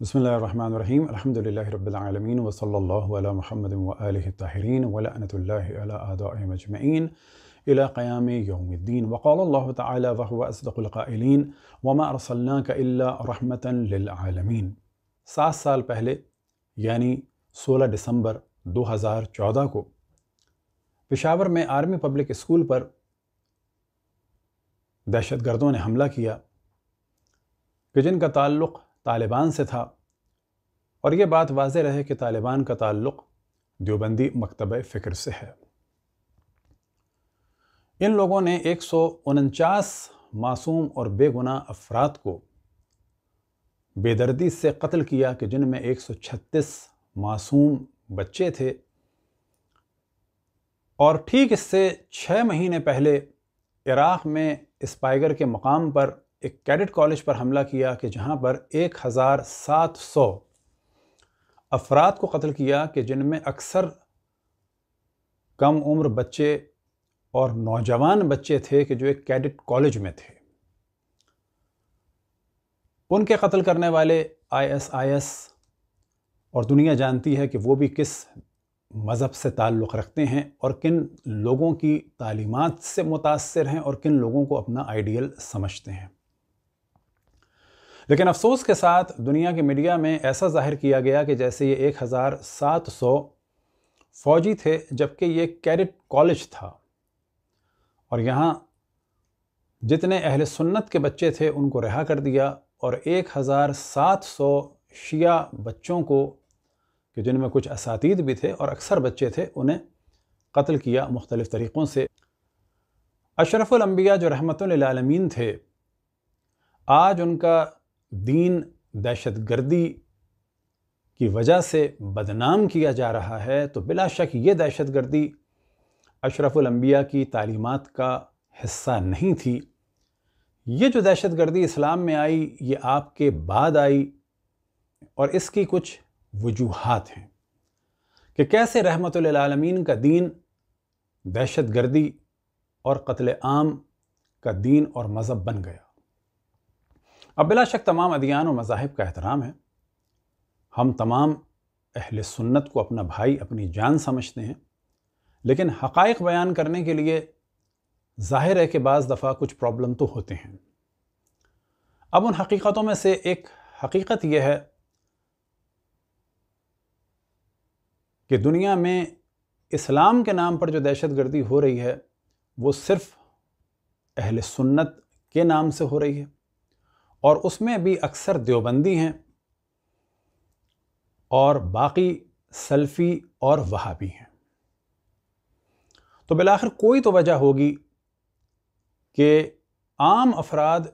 بسم الله الرحمن الرحيم الحمد لله رب العالمين وصلى الله على محمد وآله الطاهرين ولعنة الله على أعدائه أجمعين إلى قيام يوم الدين وقال الله تعالى وهو أصدق القائلين وما أرسلناك إلا رحمة للعالمين سات سال پہلے يعني 16 دسمبر 2014 को पेशावर में army public school पर दहशतगर्दों نے حملہ کیا कि کا تعلق तालिबान से था और ये बात वाज रहे कि तालिबान का ताल्लुक़ देवबंदी मकतब फ़िक्र से है इन लोगों ने एक मासूम और बेगुनाह अफराद को बेदर्दी से कत्ल किया कि जिनमें 136 मासूम बच्चे थे और ठीक इससे छः महीने पहले इराक़ में स्पाइगर के मकाम पर एक कैडेट कॉलेज पर हमला किया कि जहाँ पर एक हज़ार सात सौ अफराद को कत्ल किया कि जिनमें अक्सर कम उम्र बच्चे और नौजवान बच्चे थे कि जो एक कैडेट कॉलेज में थे उनके कत्ल करने वाले आईएसआईएस और दुनिया जानती है कि वो भी किस मज़हब से ताल्लुक़ रखते हैं और किन लोगों की तालीमत से मुतासर हैं और किन लोगों को अपना आइडियल समझते हैं लेकिन अफसोस के साथ दुनिया के मीडिया में ऐसा जाहिर किया गया कि जैसे ये 1700 फौजी थे जबकि ये कैडेट कॉलेज था और यहाँ जितने अहल सुन्नत के बच्चे थे उनको रिहा कर दिया और 1700 शिया बच्चों को कि जिनमें कुछ असातीद भी थे और अक्सर बच्चे थे उन्हें कत्ल किया मुख्तलिफ़ तरीक़ों से अशरफुलम्बिया जो रहमत आलमीन थे आज उनका दीन दहशत गर्दी की वजह से बदनाम किया जा रहा है तो बिला शक ये दहशत गर्दी अशरफुलम्बिया की तालीमत का हिस्सा नहीं थी ये जो दहशत गर्दी इस्लाम में आई ये आपके बाद आई और इसकी कुछ वजूहत हैं कि कैसे रहमत आलमीन का दीन दहशत गर्दी और कत्ल आम का दीन और मज़हब बन गया अब बिला शक तमाम अदियान और मज़ाहब का एहतराम है हम तमाम अहल सुन्नत को अपना भाई अपनी जान समझते हैं लेकिन हक़ बयान करने के लिए ज़ाहिर है कि बज़ दफ़ा कुछ प्रॉब्लम तो होते हैं अब उन हकीक़तों में से एक हकीक़त यह है कि दुनिया में इस्लाम के नाम पर जो दहशत गर्दी हो रही है वो सिर्फ़ अहल सुन्नत के नाम से हो रही है और उसमें भी अक्सर देवबंदी हैं और बाकी सल्फ़ी और वहाबी हैं तो बिलाखिर कोई तो वजह होगी कि आम अफराद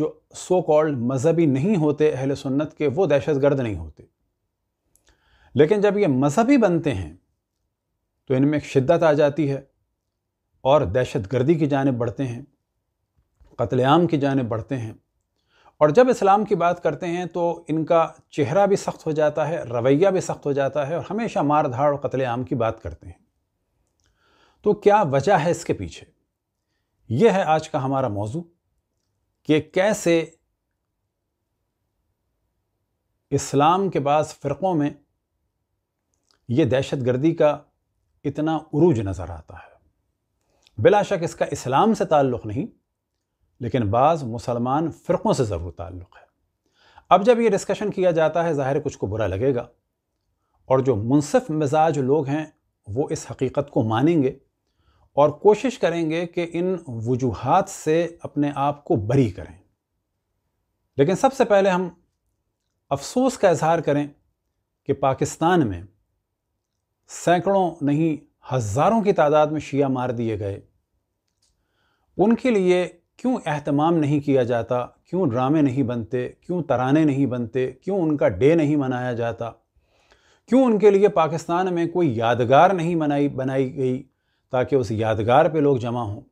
जो सो कॉल्ड मजहबी नहीं होते अहल सुन्नत के वो दहशत गर्द नहीं होते लेकिन जब ये मजहबी बनते हैं तो इनमें एक शिद्दत आ जाती है और दहशत गर्दी की जानब बढ़ते हैं कत्लेआम की जानब बढ़ते हैं और जब इस्लाम की बात करते हैं तो इनका चेहरा भी सख्त हो जाता है रवैया भी सख्त हो जाता है और हमेशा मार धाड़ और आम की बात करते हैं तो क्या वजह है इसके पीछे यह है आज का हमारा मौजू कि कैसे इस्लाम के बाद फ़िरक़ों में ये दहशत गर्दी का इतना उरूज नज़र आता है बिलाशक इसका इस्लाम से ताल्लुक़ नहीं लेकिन बाज़ मुसलमान फ़िरक़ों से ज़रूर ताल्लुक़ है अब जब ये डिस्कशन किया जाता है ज़ाहिर कुछ को बुरा लगेगा और जो मुनसिफ मिजाज लोग हैं वो इस हकीकत को मानेंगे और कोशिश करेंगे कि इन वजूहत से अपने आप को बरी करें लेकिन सबसे पहले हम अफसोस का इजहार करें कि पाकिस्तान में सैकड़ों नहीं हज़ारों की तादाद में शिया मार दिए गए उनके लिए क्यों अहतमाम नहीं किया जाता क्यों ड्रामे नहीं बनते क्यों तराने नहीं बनते क्यों उनका डे नहीं मनाया जाता क्यों उनके लिए पाकिस्तान में कोई यादगार नहीं मनाई बनाई गई ताकि उस यादगार पे लोग जमा हों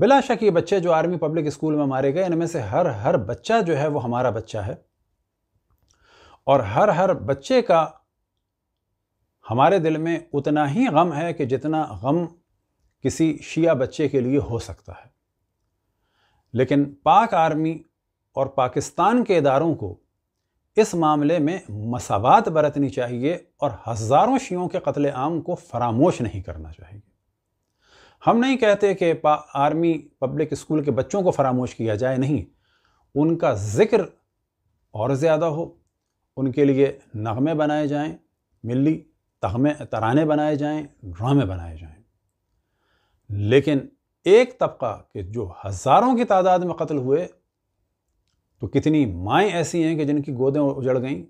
बिला शक ये बच्चे जो आर्मी पब्लिक स्कूल में मारे गए इनमें से हर हर बच्चा जो है वो हमारा बच्चा है और हर हर बच्चे का हमारे दिल में उतना ही गम है कि जितना गम किसी शिया बच्चे के लिए हो सकता है लेकिन पाक आर्मी और पाकिस्तान के इदारों को इस मामले में मसावत बरतनी चाहिए और हज़ारों शियों के कत्ल आम को फरामोश नहीं करना चाहिए हम नहीं कहते कि आर्मी पब्लिक स्कूल के बच्चों को फरामोश किया जाए नहीं उनका ज़िक्र और ज़्यादा हो उनके लिए नगमे बनाए जाएं, मिली तगमे तराने बनाए जाएं, ड्रामे बनाए जाएं। लेकिन एक तबका कि जो हज़ारों की तादाद में कत्ल हुए तो कितनी माएँ ऐसी हैं कि जिनकी गोदें उजड़ गईं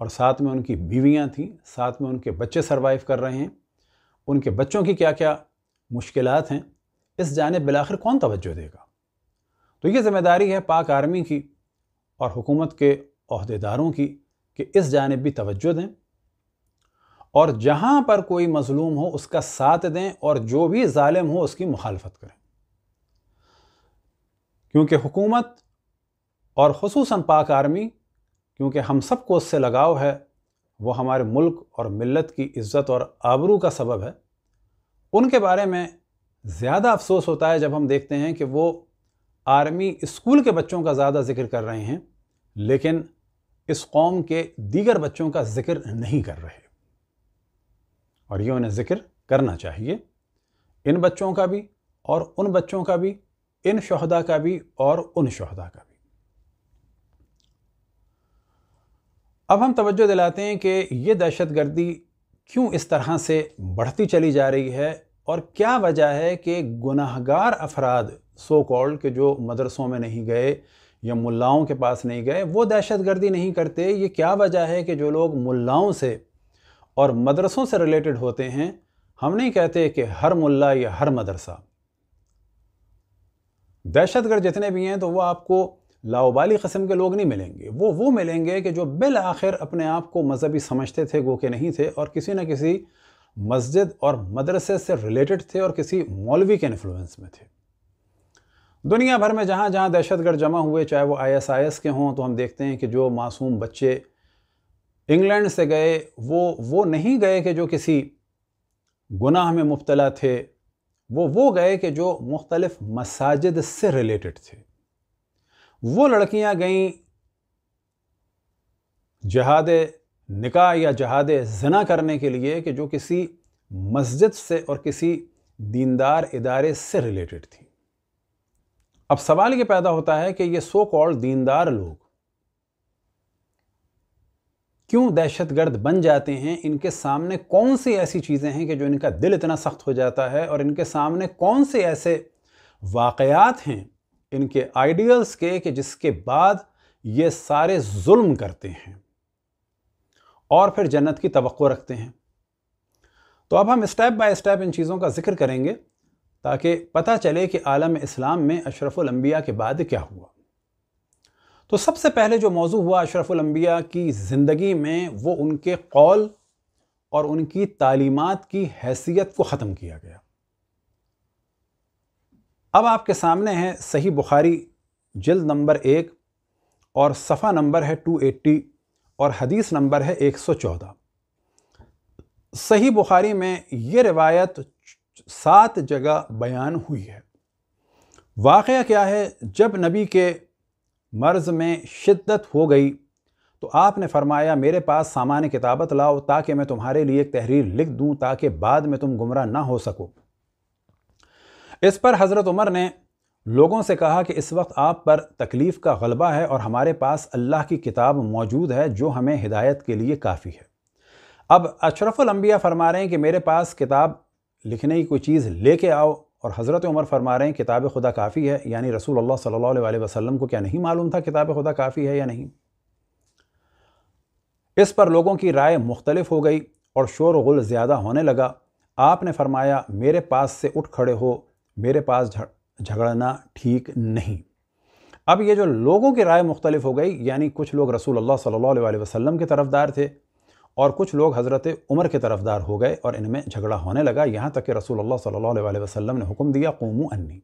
और साथ में उनकी बीवियाँ थीं साथ में उनके बच्चे सरवाइव कर रहे हैं उनके बच्चों की क्या क्या मुश्किल हैं इस जानब बिलाखिर कौन तोज्जो देगा तो ये ज़िम्मेदारी है पाक आर्मी की और हुकूमत के अहदेदारों की कि इस जानब भी तोज्जो दें और जहाँ पर कोई मजलूम हो उसका साथ दें और जो भी ालिम हो उसकी मुखालफत करें क्योंकि हुकूमत और खसूस पाक आर्मी क्योंकि हम सबको उससे लगाव है वो हमारे मुल्क और मिलत की इज़्ज़त और आबरू का सबब है उनके बारे में ज़्यादा अफसोस होता है जब हम देखते हैं कि वो आर्मी स्कूल के बच्चों का ज़्यादा जिक्र कर रहे हैं लेकिन इस कौम के दीगर बच्चों का जिक्र नहीं कर रहे और ये उन्हें ज़िक्र करना चाहिए इन बच्चों का भी और उन बच्चों का भी इन शहदा का भी और उन शहदा का भी अब हम तवज्जो दिलाते हैं कि ये दहशत गर्दी क्यों इस तरह से बढ़ती चली जा रही है और क्या वजह है कि गुनाहगार अफराद सो कॉल्ड के जो मदरसों में नहीं गए या मुल्लाओं के पास नहीं गए वो दहशत गर्दी नहीं करते ये क्या वजह है कि जो लोग मुल्लाओं से और मदरसों से रिलेटेड होते हैं हम नहीं कहते कि हर मुल्ला या हर मदरसा दहशतगर्द जितने भी हैं तो वो आपको लाओबाली कस्म के लोग नहीं मिलेंगे वो वो मिलेंगे कि जो बिल आखिर अपने आप को मजहबी समझते थे गो के नहीं थे और किसी न किसी मस्जिद और मदरसे से रिलेटेड थे और किसी मौलवी के इन्फ्लुएंस में थे दुनिया भर में जहाँ जहाँ दहशतगर्द जमा हुए चाहे वो आईएसआईएस के हों तो हम देखते हैं कि जो मासूम बच्चे इंग्लैंड से गए वो वो नहीं गए कि जो किसी गुनाह में मुबतला थे वो वो गए कि जो मुख्तलफ़ मसाजिद से रिलेटेड थे वो लड़कियां गईं जहाद निका या जहाद जना करने के लिए कि जो किसी मस्जिद से और किसी दीनदार इदारे से रिलेटेड थी अब सवाल ये पैदा होता है कि ये सो कॉल्ड दीनदार लोग क्यों दहशतगर्द बन जाते हैं इनके सामने कौन सी ऐसी चीज़ें हैं कि जो इनका दिल इतना सख्त हो जाता है और इनके सामने कौन से ऐसे वाक़यात हैं इनके आइडियल्स के कि जिसके बाद ये सारे जुल्म करते हैं और फिर जन्नत की तो रखते हैं तो अब हम स्टेप बाय स्टेप इन चीज़ों का जिक्र करेंगे ताकि पता चले कि आलम इस्लाम में अंबिया के बाद क्या हुआ तो सबसे पहले जो मौजू हुआ अशरफुलम्बिया की ज़िंदगी में वो उनके कौल और उनकी तालीमत की हैसियत को ख़त्म किया गया अब आपके सामने है सही बुखारी जल्द नंबर एक और सफ़ा नंबर है टू एट्टी और हदीस नंबर है एक सौ चौदह सही बुखारी में ये रिवायत सात जगह बयान हुई है वाक़ क्या है जब नबी के मर्ज़ में शिद्दत हो गई तो आपने फरमाया मेरे पास सामान्य किताबत लाओ ताकि मैं तुम्हारे लिए एक तहरीर लिख दूं ताकि बाद में तुम गुमराह ना हो सको इस पर हज़रत उमर ने लोगों से कहा कि इस वक्त आप पर तकलीफ़ का गलबा है और हमारे पास अल्लाह की किताब मौजूद है जो हमें हिदायत के लिए काफ़ी है अब अंबिया फरमा रहे हैं कि मेरे पास किताब लिखने की कोई चीज़ लेके आओ और हज़रत उमर फरमा रहे हैं किताब खुदा काफ़ी है यानी रसूल अल्लाह सल्लल्लाहु अलैहि वसल्लम को क्या नहीं मालूम था किताब खुदा काफ़ी है या नहीं इस पर लोगों की राय मुख्तलिफ हो गई और शोर गुल ज़्यादा होने लगा आपने फरमाया मेरे पास से उठ खड़े हो मेरे पास झगड़ना ठीक नहीं अब ये जो लोगों की राय मुख्तलिफ हो गई यानी कुछ लोग रसूल अल्लाह सल्लल्लाहु अलैहि वसल्लम के तरफदार थे और कुछ लोग हज़रत उमर के तरफदार हो गए और इनमें झगड़ा होने लगा यहाँ तक कि रसूल सल्लल्लाहु अलैहि वसल्लम ने हुक्म दिया कोमू अन्नी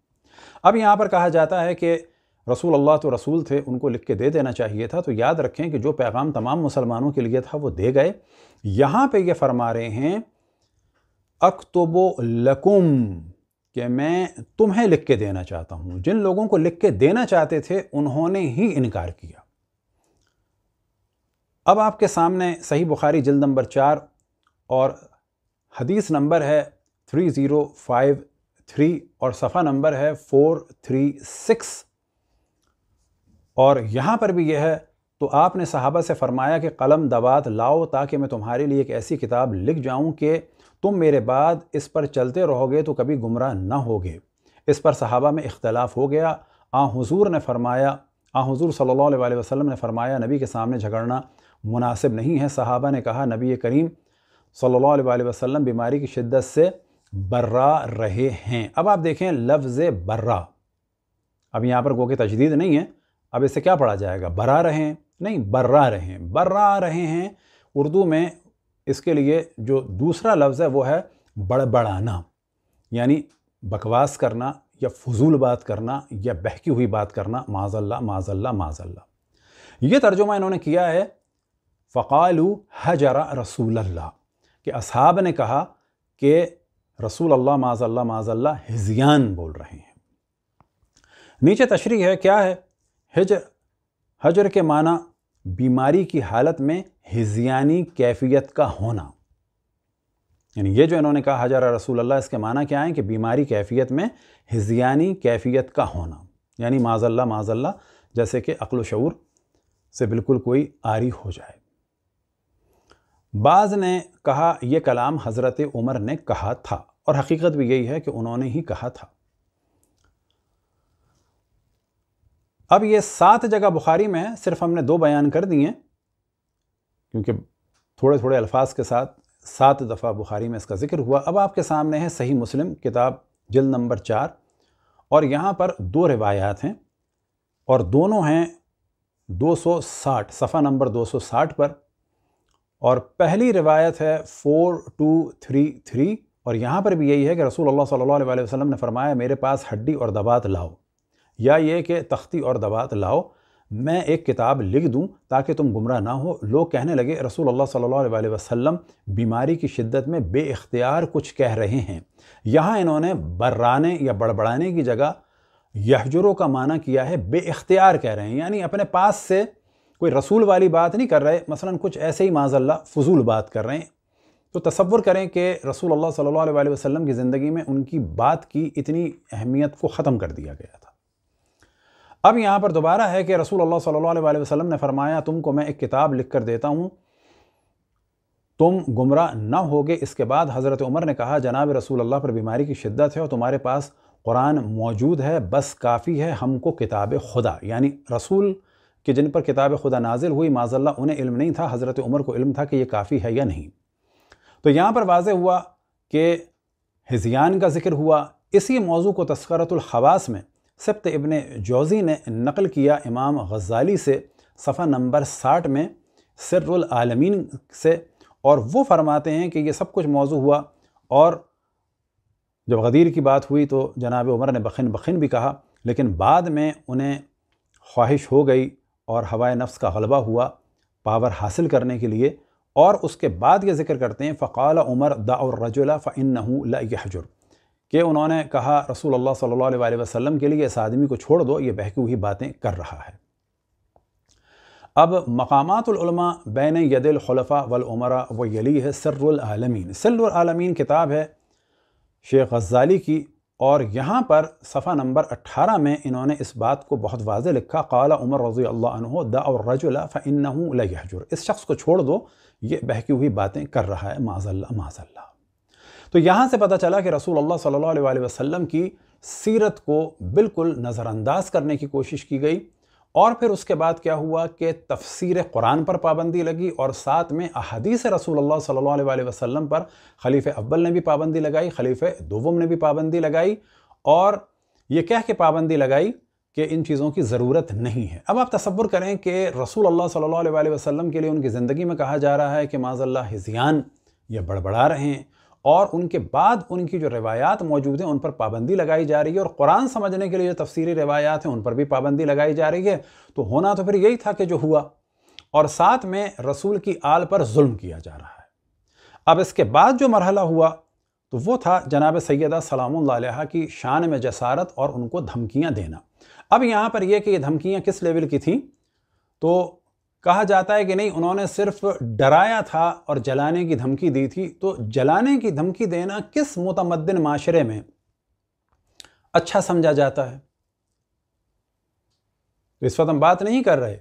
अब यहाँ पर कहा जाता है कि रसूल अल्लाह तो रसूल थे उनको लिख के दे देना चाहिए था तो याद रखें कि जो पैगाम तमाम मुसलमानों के लिए था वो दे गए यहाँ पे ये फरमा रहे हैं अकतबो लकुम कि मैं तुम्हें लिख के देना चाहता हूँ जिन लोगों को लिख के देना चाहते थे उन्होंने ही इनकार किया अब आपके सामने सही बुखारी जल्द नंबर चार और हदीस नंबर है थ्री ज़ीरो फाइव थ्री और सफ़ा नंबर है फोर थ्री सिक्स और यहाँ पर भी यह है तो आपने सहाबा से फ़रमाया कि कलम दबात लाओ ताकि मैं तुम्हारे लिए एक ऐसी किताब लिख जाऊँ कि तुम मेरे बाद इस पर चलते रहोगे तो कभी गुमराह ना होगे इस पर सहाबा में इख्तलाफ हो गया आ हुजूर ने फरमाया आ हुजूर सल्लल्लाहु अलैहि वसल्लम ने फरमाया नबी के सामने झगड़ना मुनासिब नहीं है सहाबा ने कहा नबी करीम सल्ला वसम बीमारी की शिद्दत से बर्रा रहे हैं अब आप देखें लफ्ज़ बर्रा अब यहाँ पर गो की तजदीद नहीं है अब इससे क्या पढ़ा जाएगा बरा हैं नहीं बर्रा रहें बर्रा रहे हैं उर्दू में इसके लिए जो दूसरा लफ्ज़ है वो है बड़बड़ाना यानी बकवास करना या फजूल बात करना या बहकी हुई बात करना माजल्ला माजल्ला माजल्ला ये तर्जुमा इन्होंने किया है फ़काल हजरा रसूल के असहाब ने कहा कि रसूल अल्लाह माजल्ला माजल्ला हिजियान बोल रहे हैं नीचे तशरी है क्या है हिज हजर के माना बीमारी की हालत में हिजियानी कैफियत का होना यानी ये जो इन्होंने कहा हजर रसूल अल्लाह इसके माना क्या है कि बीमारी कैफियत में हिजियानी कैफियत का होना यानी माजल्ला माजल्ला जैसे कि अक्ल शूर से बिल्कुल कोई आरी हो जाए बाज़ ने कहा यह कलाम हज़रत उमर ने कहा था और हकीकत भी यही है कि उन्होंने ही कहा था अब ये सात जगह बुखारी में सिर्फ हमने दो बयान कर दिए क्योंकि थोड़े थोड़े अल्फाज के साथ सात दफ़ा बुखारी में इसका जिक्र हुआ अब आपके सामने है सही मुस्लिम किताब जिल नंबर चार और यहाँ पर दो रिवायात हैं और दोनों हैं 260 सफ़ा नंबर 260 पर और पहली रिवायत है फ़ोर टू थ्री थ्री और यहाँ पर भी यही है कि रसूल अल्लाह सल्लल्लाहु अलैहि वसल्लम ने फरमाया मेरे पास हड्डी और दबात लाओ या ये कि तख्ती और दबात लाओ मैं एक किताब लिख दूँ ताकि तुम गुमराह ना हो लोग कहने लगे रसूल अल्लाह सल्लल्लाहु अलैहि वसल्लम बीमारी की शिद्दत में बेख्तियार कुछ कह रहे हैं यहाँ इन्होंने बर्राने या बड़बड़ाने की जगह यहजुरों का माना किया है बेख्तियार कह रहे हैं यानी अपने पास से कोई रसूल वाली बात नहीं कर रहे मसलन कुछ ऐसे ही माजल्ला फजूल बात कर रहे हैं तो तस्वुर करें कि रसूल अल्लाह सल्लल्लाहु अलैहि वसल्लम की ज़िंदगी में उनकी बात की इतनी अहमियत को ख़त्म कर दिया गया था अब यहाँ पर दोबारा है कि रसूल अल्लाह सल्लल्लाहु अलैहि वसल्लम ने फरमाया तुमको मैं एक किताब लिख कर देता हूँ तुम गुमराह न होगे इसके बाद हज़रत उमर ने कहा जनाब रसूल अल्लाह पर बीमारी की शिद्दत है और तुम्हारे पास कुरान मौजूद है बस काफ़ी है हमको किताब खुदा यानी रसूल कि जिन पर किताब खुदा नाजिल हुई माजल्ला उन्हें इल्म नहीं था हज़रत उमर को इल्म था कि ये काफ़ी है या नहीं तो यहाँ पर वाज हुआ कि हिजियान का जिक्र हुआ इसी मौजू को तस्करतुलखवास में सप्त इबन जोज़ी ने नकल किया इमाम गज़ाली से सफ़ा नंबर साठ में सरालमीन से और वो फरमाते हैं कि ये सब कुछ मौजू हुआ और जब गदीर की बात हुई तो जनाब उमर ने बखिन बखिन भी कहा लेकिन बाद में उन्हें ख्वाहिश हो गई और हवाए नफ्स का गलबा हुआ पावर हासिल करने के लिए और उसके बाद ये जिक्र करते हैं फ़काल उमर दाउरजुला फ़िन हजुर कि उन्होंने कहा रसूल अल्लाह सल्लल्लाहु अलैहि वसल्लम के लिए इस आदमी को छोड़ दो ये बहकी हुई बातें कर रहा है अब मकामातलमा बैन वल उमरा व यली है सर्रआलमीन सर्रआलमीन किताब है शेख गज़ाली की और यहाँ पर सफ़ा नंबर 18 में इन्होंने इस बात को बहुत वाज लिखा कला उमर रज़ी अल्लाह दाउरजुला फ़िन हजुर इस शख्स को छोड़ दो ये बहकी हुई बातें कर रहा है माजल्ला माजल्ला तो यहाँ से पता चला कि रसूल अल्लाह सल्लल्लाहु अलैहि वसल्लम की सीरत को बिल्कुल नज़रअंदाज करने की कोशिश की गई और फिर उसके बाद क्या हुआ कि तफसीर कुरान पर पाबंदी लगी और साथ में अहदीस रसूल सल्ला वसम पर खलीफ़ अव्वल ने भी पाबंदी लगाई खलीफ़ दोवम ने भी पाबंदी लगाई और ये कह के पाबंदी लगाई कि इन चीज़ों की ज़रूरत नहीं है अब आप तस्वुर करें कि रसूल अल्लाह अलैहि वसम के लिए उनकी ज़िंदगी में कहा जा रहा है कि माजल्ला हिजियान ये बड़बड़ा रहे हैं और उनके बाद उनकी जो रवायात मौजूद हैं उन पर पाबंदी लगाई जा रही है और कुरान समझने के लिए जो तफसीरी रवायात हैं उन पर भी पाबंदी लगाई जा रही है तो होना तो फिर यही था कि जो हुआ और साथ में रसूल की आल पर जुल्म किया जा रहा है अब इसके बाद जो मरहला हुआ तो वो था जनाब सैदा सलाम की शान में जसारत और उनको धमकियाँ देना अब यहाँ पर यह कि ये धमकियाँ किस लेवल की थी तो कहा जाता है कि नहीं उन्होंने सिर्फ डराया था और जलाने की धमकी दी थी तो जलाने की धमकी देना किस मुतमदन माशरे में अच्छा समझा जाता है तो इस वक्त हम बात नहीं कर रहे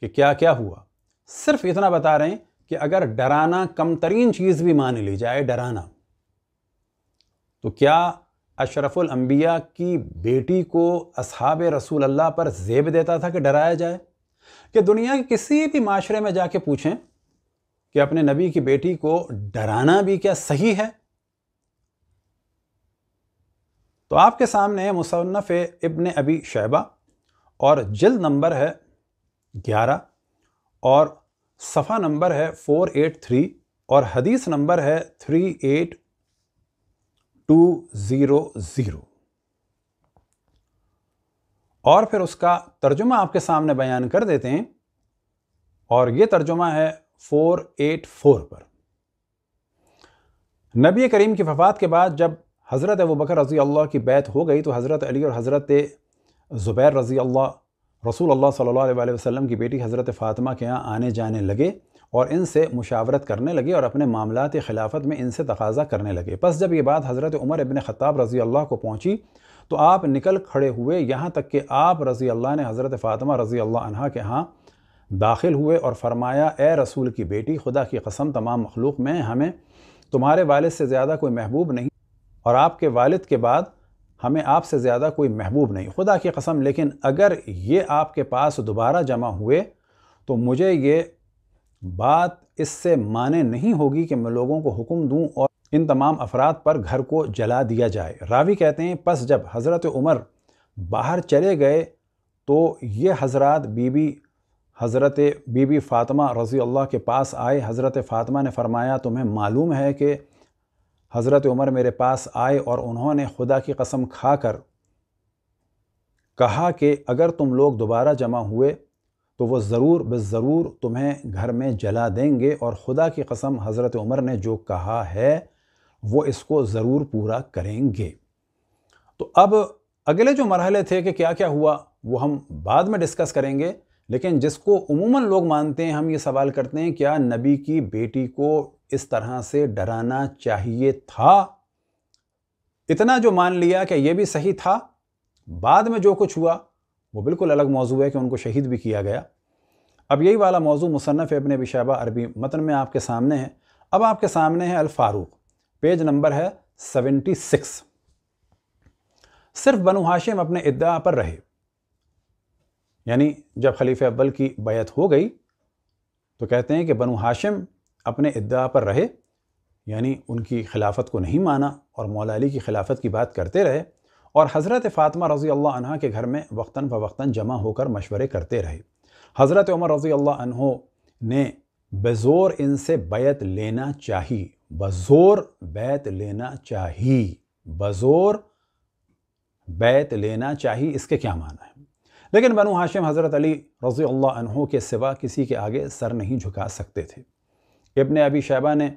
कि क्या क्या हुआ सिर्फ इतना बता रहे हैं कि अगर डराना कमतरीन चीज़ भी मान ली जाए डराना तो क्या अशरफुल अंबिया की बेटी को असहाब रसूल अल्लाह पर जेब देता था कि डराया जाए कि दुनिया के किसी भी माशरे में जाके पूछें कि अपने नबी की बेटी को डराना भी क्या सही है तो आपके सामने मुसन्फ़ इब्ने अबी शैबा और जल्द नंबर है ग्यारह और सफ़ा नंबर है फ़ोर एट थ्री और हदीस नंबर है three eight two zero zero और फिर उसका तर्जुमा आपके सामने बयान कर देते हैं और ये तर्जुमा है 484 पर नबी करीम की वफ़ात के बाद जब हज़रत अबू बकर रज़ी अल्लाह की बैत हो गई तो हज़रत अली और हज़रत ज़ुबैर रज़ी अल्लाह रसूल अल्लाह सल्लल्लाहु अलैहि वसल्लम की बेटी हज़रत फ़ातिमा के यहाँ आने जाने लगे और इनसे मुशावरत करने लगे और अपने मामला खिलाफत में इनसे तकाजा करने लगे बस जब ये बात हज़रत उमर इबन ख़त्ताब रज़ी अल्लाह को पहुँची तो आप निकल खड़े हुए यहाँ तक कि आप रज़ी अल्लाह ने हज़रत फ़ातिमा रज़ी अल्लाह अनहा के यहाँ दाखिल हुए और फरमाया ए रसूल की बेटी खुदा की कसम तमाम मखलूक में हमें तुम्हारे वालिद से ज़्यादा कोई महबूब नहीं और आपके वालिद के बाद हमें आपसे ज़्यादा कोई महबूब नहीं खुदा की कसम लेकिन अगर ये आपके पास दोबारा जमा हुए तो मुझे ये बात इससे माने नहीं होगी कि मैं लोगों को हुक्म दूँ और इन तमाम अफराद पर घर को जला दिया जाए रावी कहते हैं पस जब हज़रत उमर बाहर चले गए तो ये हजरत बीबी हज़रत बीबी फ़ातिमा रज़ी अल्लाह के पास आए हज़रत फ़ातिमा ने फ़रमाया तुम्हें मालूम है कि हज़रत उमर मेरे पास आए और उन्होंने खुदा की कसम खाकर कहा कि अगर तुम लोग दोबारा जमा हुए तो वो ज़रूर ज़रूर तुम्हें घर में जला देंगे और ख़ुदा की कसम हज़रत उमर ने जो कहा है वो इसको ज़रूर पूरा करेंगे तो अब अगले जो मरहले थे कि क्या क्या हुआ वो हम बाद में डिस्कस करेंगे लेकिन जिसको उमूमन लोग मानते हैं हम ये सवाल करते हैं क्या नबी की बेटी को इस तरह से डराना चाहिए था इतना जो मान लिया कि ये भी सही था बाद में जो कुछ हुआ वो बिल्कुल अलग मौजू है कि उनको शहीद भी किया गया अब यही वाला मौजू मुसनफ़ इबन बिशाबा अरबी मतन में आपके सामने है अब आपके सामने है अल फ़ारूक पेज नंबर है 76 सिर्फ बनु हाशिम अपने इद्दा पर रहे यानी जब खलीफ अव्वल की बैत हो गई तो कहते हैं कि बनु हाशिम अपने इद्दा पर रहे यानी उनकी खिलाफत को नहीं माना और मौला अली की खिलाफत की बात करते रहे और हज़रत फ़ातिमा रज़ी अल्लाह के घर में वक्ता फ़वक्ता जमा होकर मशवरे करते रहे हज़रत उमर रज़ी अल्लाह ने बेजोर इनसे बैत लेना चाहिए बज़ोर बैत लेना चाहिए बज़ोर बैत लेना चाहिए इसके क्या माना है लेकिन बनु हाशिम हज़रत अली रज़ी अल्लाह के सिवा किसी के आगे सर नहीं झुका सकते थे इबन अबी शैबा ने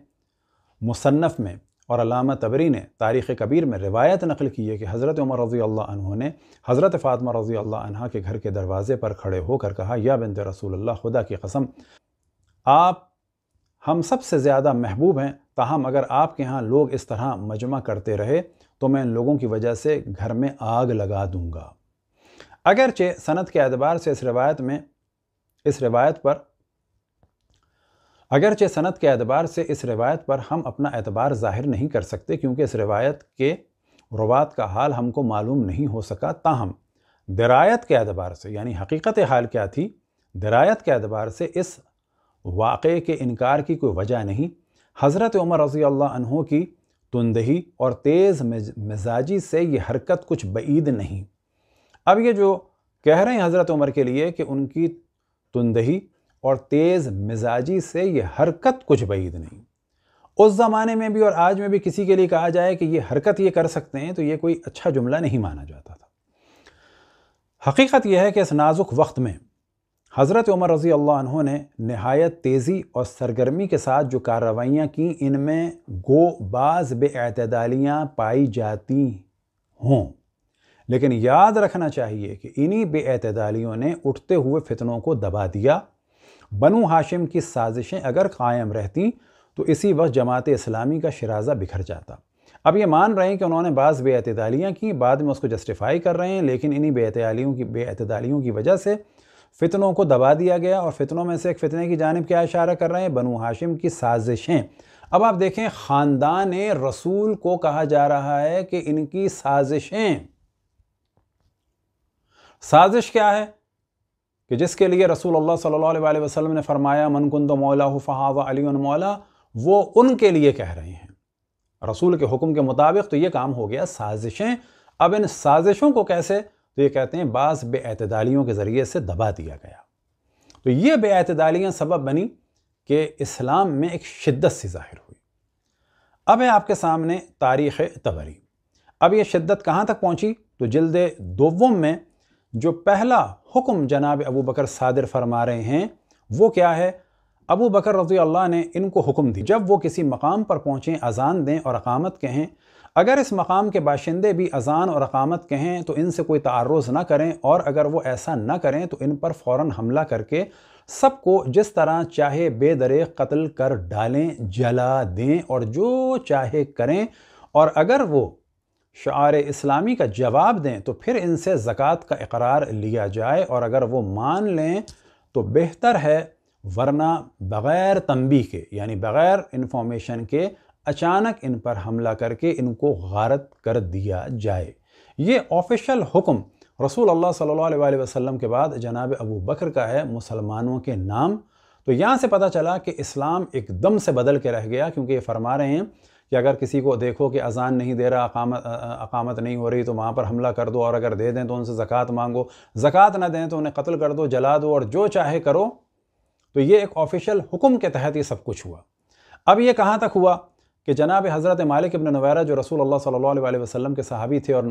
मुसन्फ़ में और अलामा तबरी ने तारीख़ कबीर में रिवायत नकल की है कि हज़रत उमर रज़ी अल्लाह ने हज़रत फ़ातमा रज़ी अल्लाह के घर के दरवाज़े पर खड़े होकर कहा या बिनत रसूल खुदा की कसम आप हम सबसे ज़्यादा महबूब हैं ताहम अगर आपके यहाँ लोग इस तरह मजमा करते रहे तो मैं इन लोगों की वजह से घर में आग लगा दूँगा अगरचे सनत के एतबार से इस रिवायत में इस रिवायत पर अगरचे सनत के एतबार से इस रिवायत पर हम अपना एतबार ज़ाहिर नहीं कर सकते क्योंकि इस रिवायत के रवात का हाल हमको मालूम नहीं हो सका ताहम दरायत के एतबार से यानी हकीकत हाल क्या थी दरायत के एतबार से इस वाक़े के इनकार की कोई वजह नहीं हज़रत उमर रज़ी अल्लाह की तुंदही और तेज़ मिजाजी से ये हरकत कुछ बईद नहीं अब ये जो कह रहे हैं हज़रत उमर के लिए कि उनकी तुंदही और तेज़ मिजाजी से ये हरकत कुछ बईद नहीं उस ज़माने में भी और आज में भी किसी के लिए कहा जाए कि ये हरकत ये कर सकते हैं तो ये कोई अच्छा जुमला नहीं माना जाता था हकीकत यह है कि इस नाजुक वक्त में हज़रत उमर रज़ी अल्लाह ने नहायत तेज़ी और सरगर्मी के साथ जो कार्रवाइयाँ की इनमें गो बाज़ बेतदालियाँ पाई जाती हों लेकिन याद रखना चाहिए कि इन्हीं बेतदालियों ने उठते हुए फितनों को दबा दिया बनु हाशिम की साजिशें अगर कायम रहती तो इसी वक्त जमात इस्लामी का शराजा बिखर जाता अब ये मान रहे हैं कि उन्होंने बाज़ बेतदालियाँ की बाद में उसको जस्टिफाई कर रहे हैं लेकिन इन्हीं बेतदालियों की बेतदालियों की वजह से फितनों को दबा दिया गया और फितनों में से एक फितने की जानब क्या इशारा कर रहे हैं बनु हाशिम की साजिशें अब आप देखें ख़ानदान रसूल को कहा जा रहा है कि इनकी साजिशें साजिश क्या है कि जिसके लिए रसूल अल्लाह सल्लल्लाहु अलैहि वसल्लम ने फरमाया मन कुन मौला फ़हा अली मौला वो उनके लिए कह रहे हैं रसूल के हुक्म के मुताबिक तो ये काम हो गया साजिशें अब इन साजिशों को कैसे तो ये कहते हैं बास बेअतदालियों के ज़रिए से दबा दिया गया तो ये बेतदालियाँ सबब बनी कि इस्लाम में एक शिद्दत सी ज़ाहिर हुई अब है आपके सामने तारीख़ तबरी अब ये शिद्दत कहाँ तक पहुँची तो जल्द दोवम में जो पहला हुक्म जनाब अबू बकर सादिर फरमा रहे हैं वो क्या है अबू बकर रजी अल्लाह ने इनको हुक्म दी जब वो किसी मकाम पर पहुँचें अजान दें और अकामत कहें अगर इस मकाम के बाशिंदे भी अजान और अकामत कहें तो इनसे कोई तारज़ ना करें और अगर वो ऐसा ना करें तो इन पर फ़ौर हमला करके सबको जिस तरह चाहे बेदरे कत्ल कर डालें जला दें और जो चाहे करें और अगर वो शार इस्लामी का जवाब दें तो फिर इनसे ज़क़़त का इकरार लिया जाए और अगर वो मान लें तो बेहतर है वरना बग़ैर तंबी के यानी बग़ैर इन्फॉर्मेशन के अचानक इन पर हमला करके इनको गारत कर दिया जाए ये ऑफिशियल हुक्म रसूल अल्लाह सल्लल्लाहु अलैहि वसल्लम के बाद जनाब अबू बकर का है मुसलमानों के नाम तो यहाँ से पता चला कि इस्लाम एकदम से बदल के रह गया क्योंकि ये फरमा रहे हैं कि अगर किसी को देखो कि अजान नहीं दे रहा अकामत अकामत नहीं हो रही तो वहाँ पर हमला कर दो और अगर दे दें तो उनसे ज़क़़त मांगो ज़क़़त ना दें तो उन्हें कत्ल कर दो जला दो और जो चाहे करो तो ये एक ऑफिशियल हुक्म के तहत ये सब कुछ हुआ अब ये कहाँ तक हुआ कि जनाब हज़रत मालिक इबन नवैरा जो रसूल अल्लाह सल्लल्लाहु अलैहि वसल्लम के सहाबी थे और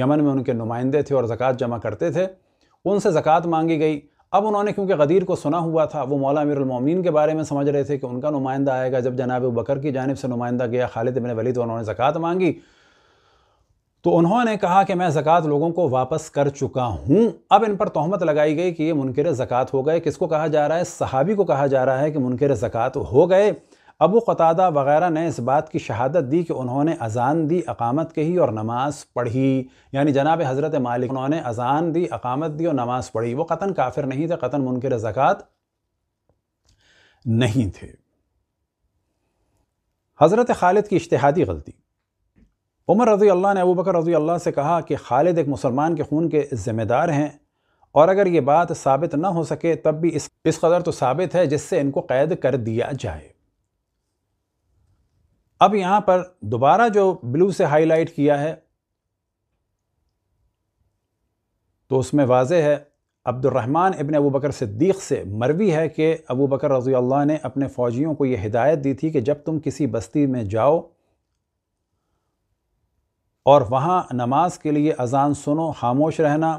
यमन में उनके नुमाइंदे थे और ज़क़़त जमा करते थे उनसे ज़क़़त मांगी गई अब उन्होंने क्योंकि गदीर को सुना हुआ था वो मौला अमीरमिन के बारे में समझ रहे थे कि उनका नुमाइंदा आएगा जब जनाब बकर की जानब से नुमाइंदा गया खालिद इबन वली तो उन्होंने ज़क़़त मांगी तो उन्होंने कहा कि मैं ज़क़़त लोगों को वापस कर चुका हूँ अब इन पर तहमत लगाई गई कि ये मुनकर ज़क़़त हो गए किसको कहा जा रहा है सहाबी को कहा जा रहा है कि मुनकर ज़क़़त हो गए अबू क़तादा वगैरह ने इस बात की शहादत दी कि उन्होंने अजान दी अकामत कही और नमाज पढ़ी यानी जनाब हज़रत मालिक उन्होंने अजान दी अकामत दी और नमाज पढ़ी वो कतन काफिर नहीं थे कतन मुनकर ज़क़़त नहीं थे हज़रत खालिद की इश्तहादी गलती उमर रज़ी अल्लाह ने अबू बकर रज़ी अल्लाह से कहा कि खालिद एक मुसलमान के खून के ज़िम्मेदार हैं और अगर ये बात साबित ना हो सके तब भी इस इस कदर तो साबित है जिससे इनको कैद कर दिया जाए अब यहां पर दोबारा जो ब्लू से हाईलाइट किया है तो उसमें वाज है अब्दुलरहमान इबन अबू बकर सिद्दीक़ से मरवी है कि अबू बकर रज़ी अल्लाह ने अपने फ़ौजियों को यह हिदायत दी थी कि जब तुम किसी बस्ती में जाओ और वहाँ नमाज के लिए अजान सुनो खामोश रहना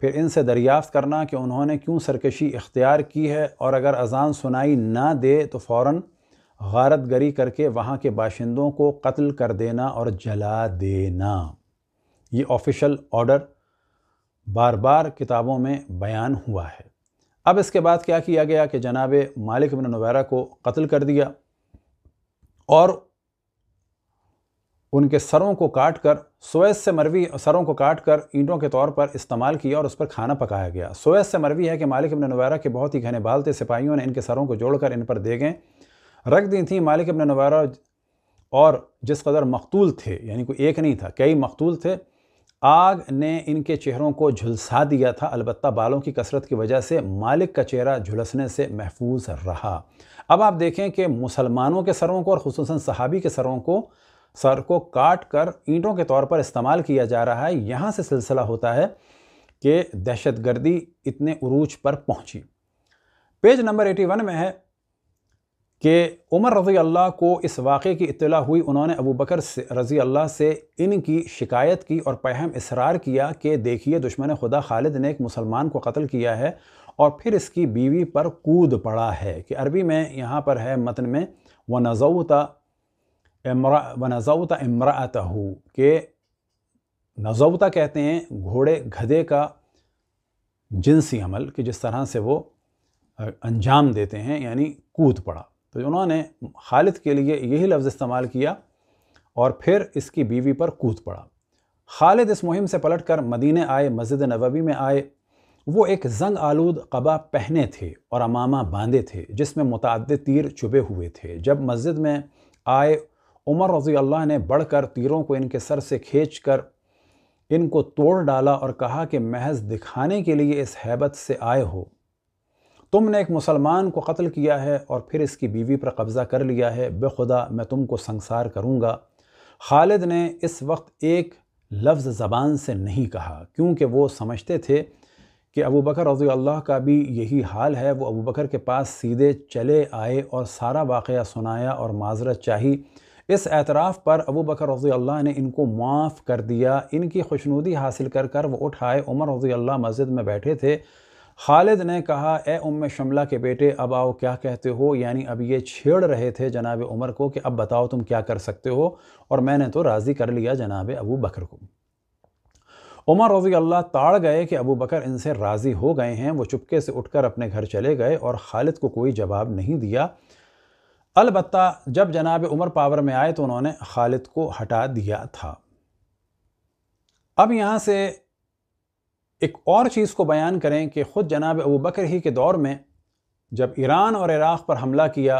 फिर इनसे दरियाफ़त करना कि उन्होंने क्यों सरकशी इख्तियार की है और अगर अजान सुनाई ना दे तो फ़ौर गारत गरी करके वहाँ के बाशिंदों को कत्ल कर देना और जला देना ये ऑफिशल ऑर्डर बार बार किताबों में बयान हुआ है अब इसके बाद क्या किया गया कि जनाब मालिक इबन नवैरा को कत्ल कर दिया और उनके सरों को काट कर सोएज से मरवी सरों को काट कर ईंटों के तौर पर इस्तेमाल किया और उस पर खाना पकाया गया सोएज से मरवी है कि मालिक इबन नवैरा के बहुत ही घने बाल थे सिपाहियों ने इनके सरों को जोड़कर इन पर दे गए रख दी थी मालिक अपने नवारा और जिस कदर मकतूल थे यानी कोई एक नहीं था कई मकतूल थे आग ने इनके चेहरों को झुलसा दिया था अलबत् बालों की कसरत की वजह से मालिक का चेहरा झुलसने से महफूज रहा अब आप देखें कि मुसलमानों के सरों को और खसूस सहाबी के सरों को सर को काट कर ईंटों के तौर पर इस्तेमाल किया जा रहा है यहाँ से सिलसिला होता है कि दहशत गर्दी इतने उरूज पर पहुँची पेज नंबर एटी वन में है कि उमर रज़ी अल्लाह को इस वाक़े की इतला हुई उन्होंने अबू बकर रज़ी अल्लाह से इनकी शिकायत की और पहम इसरार किया कि देखिए दुश्मन खुदा खालिद ने एक मुसलमान को कत्ल किया है और फिर इसकी बीवी पर कूद पड़ा है कि अरबी में यहाँ पर है मतन में व नज़ौता इमरा व नज़ौता इमरात हो के नज़ौता कहते हैं घोड़े गधे का जिनसी अमल कि जिस तरह से वो अंजाम देते हैं यानी कूद पड़ा तो उन्होंने खालिद के लिए यही लफ्ज़ इस्तेमाल किया और फिर इसकी बीवी पर कूद पड़ा खालिद इस मुहिम से पलट कर मदीने आए मस्जिद नबवी में आए वो एक जंग आलूद कबा पहने थे और अमामा बांधे थे जिसमें मुतद तीर चुभे हुए थे जब मस्जिद में आए उमर रजी अल्लाह ने बढ़कर तीरों को इनके सर से खींच कर इनको तोड़ डाला और कहा कि महज दिखाने के लिए इस हैबत से आए हो तुमने एक मुसलमान को कत्ल किया है और फिर इसकी बीवी पर कब्ज़ा कर लिया है बेखुदा मैं तुमको संसार करूँगा खालिद ने इस वक्त एक लफ्ज़ ज़बान से नहीं कहा क्योंकि वो समझते थे कि अबू बकर रजी अल्लाह का भी यही हाल है वो अबू बकर के पास सीधे चले आए और सारा वाक़ सुनाया और माजरत चाही इस एतराफ़ पर अबू बकर रजी अल्लाह ने इनको माफ़ कर दिया इनकी खुशनुदी हासिल कर कर वो उठाए उमर रजी अल्लाह मस्जिद में बैठे थे खालिद ने कहा ए उम शमला के बेटे अब आओ क्या कहते हो यानी अब ये छेड़ रहे थे जनाब उमर को कि अब बताओ तुम क्या कर सकते हो और मैंने तो राज़ी कर लिया जनाब अबू बकर को उमर रजी अल्लाह ताड़ गए कि अबू बकर इनसे राज़ी हो गए हैं वो चुपके से उठकर अपने घर चले गए और खालिद को कोई जवाब नहीं दिया अलबत् जब जनाब उमर पावर में आए तो उन्होंने खालिद को हटा दिया था अब यहाँ से एक और चीज़ को बयान करें कि ख़ुद जनाब अबू बकर ही के दौर में जब ईरान और इराक़ पर हमला किया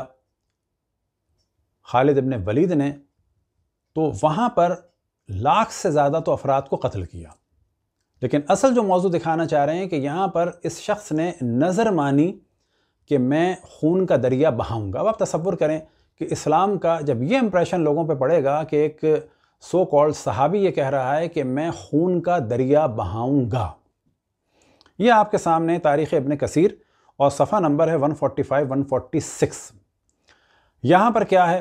खालिद इबन वलीद ने तो वहाँ पर लाख से ज़्यादा तो अफराद को कत्ल किया लेकिन असल जो मौजू दिखाना चाह रहे हैं कि यहाँ पर इस शख्स ने नज़र मानी कि मैं खून का दरिया बहाऊँगा अब आप तस्वुर करें कि इस्लाम का जब ये इम्प्रेशन लोगों पर पड़ेगा कि एक सो कॉल्ड सहाबी ये कह रहा है कि मैं खून का दरिया बहाऊँगा ये आपके सामने तारीख़ इबन कसीर और सफ़ा नंबर है 145 146 यहाँ पर क्या है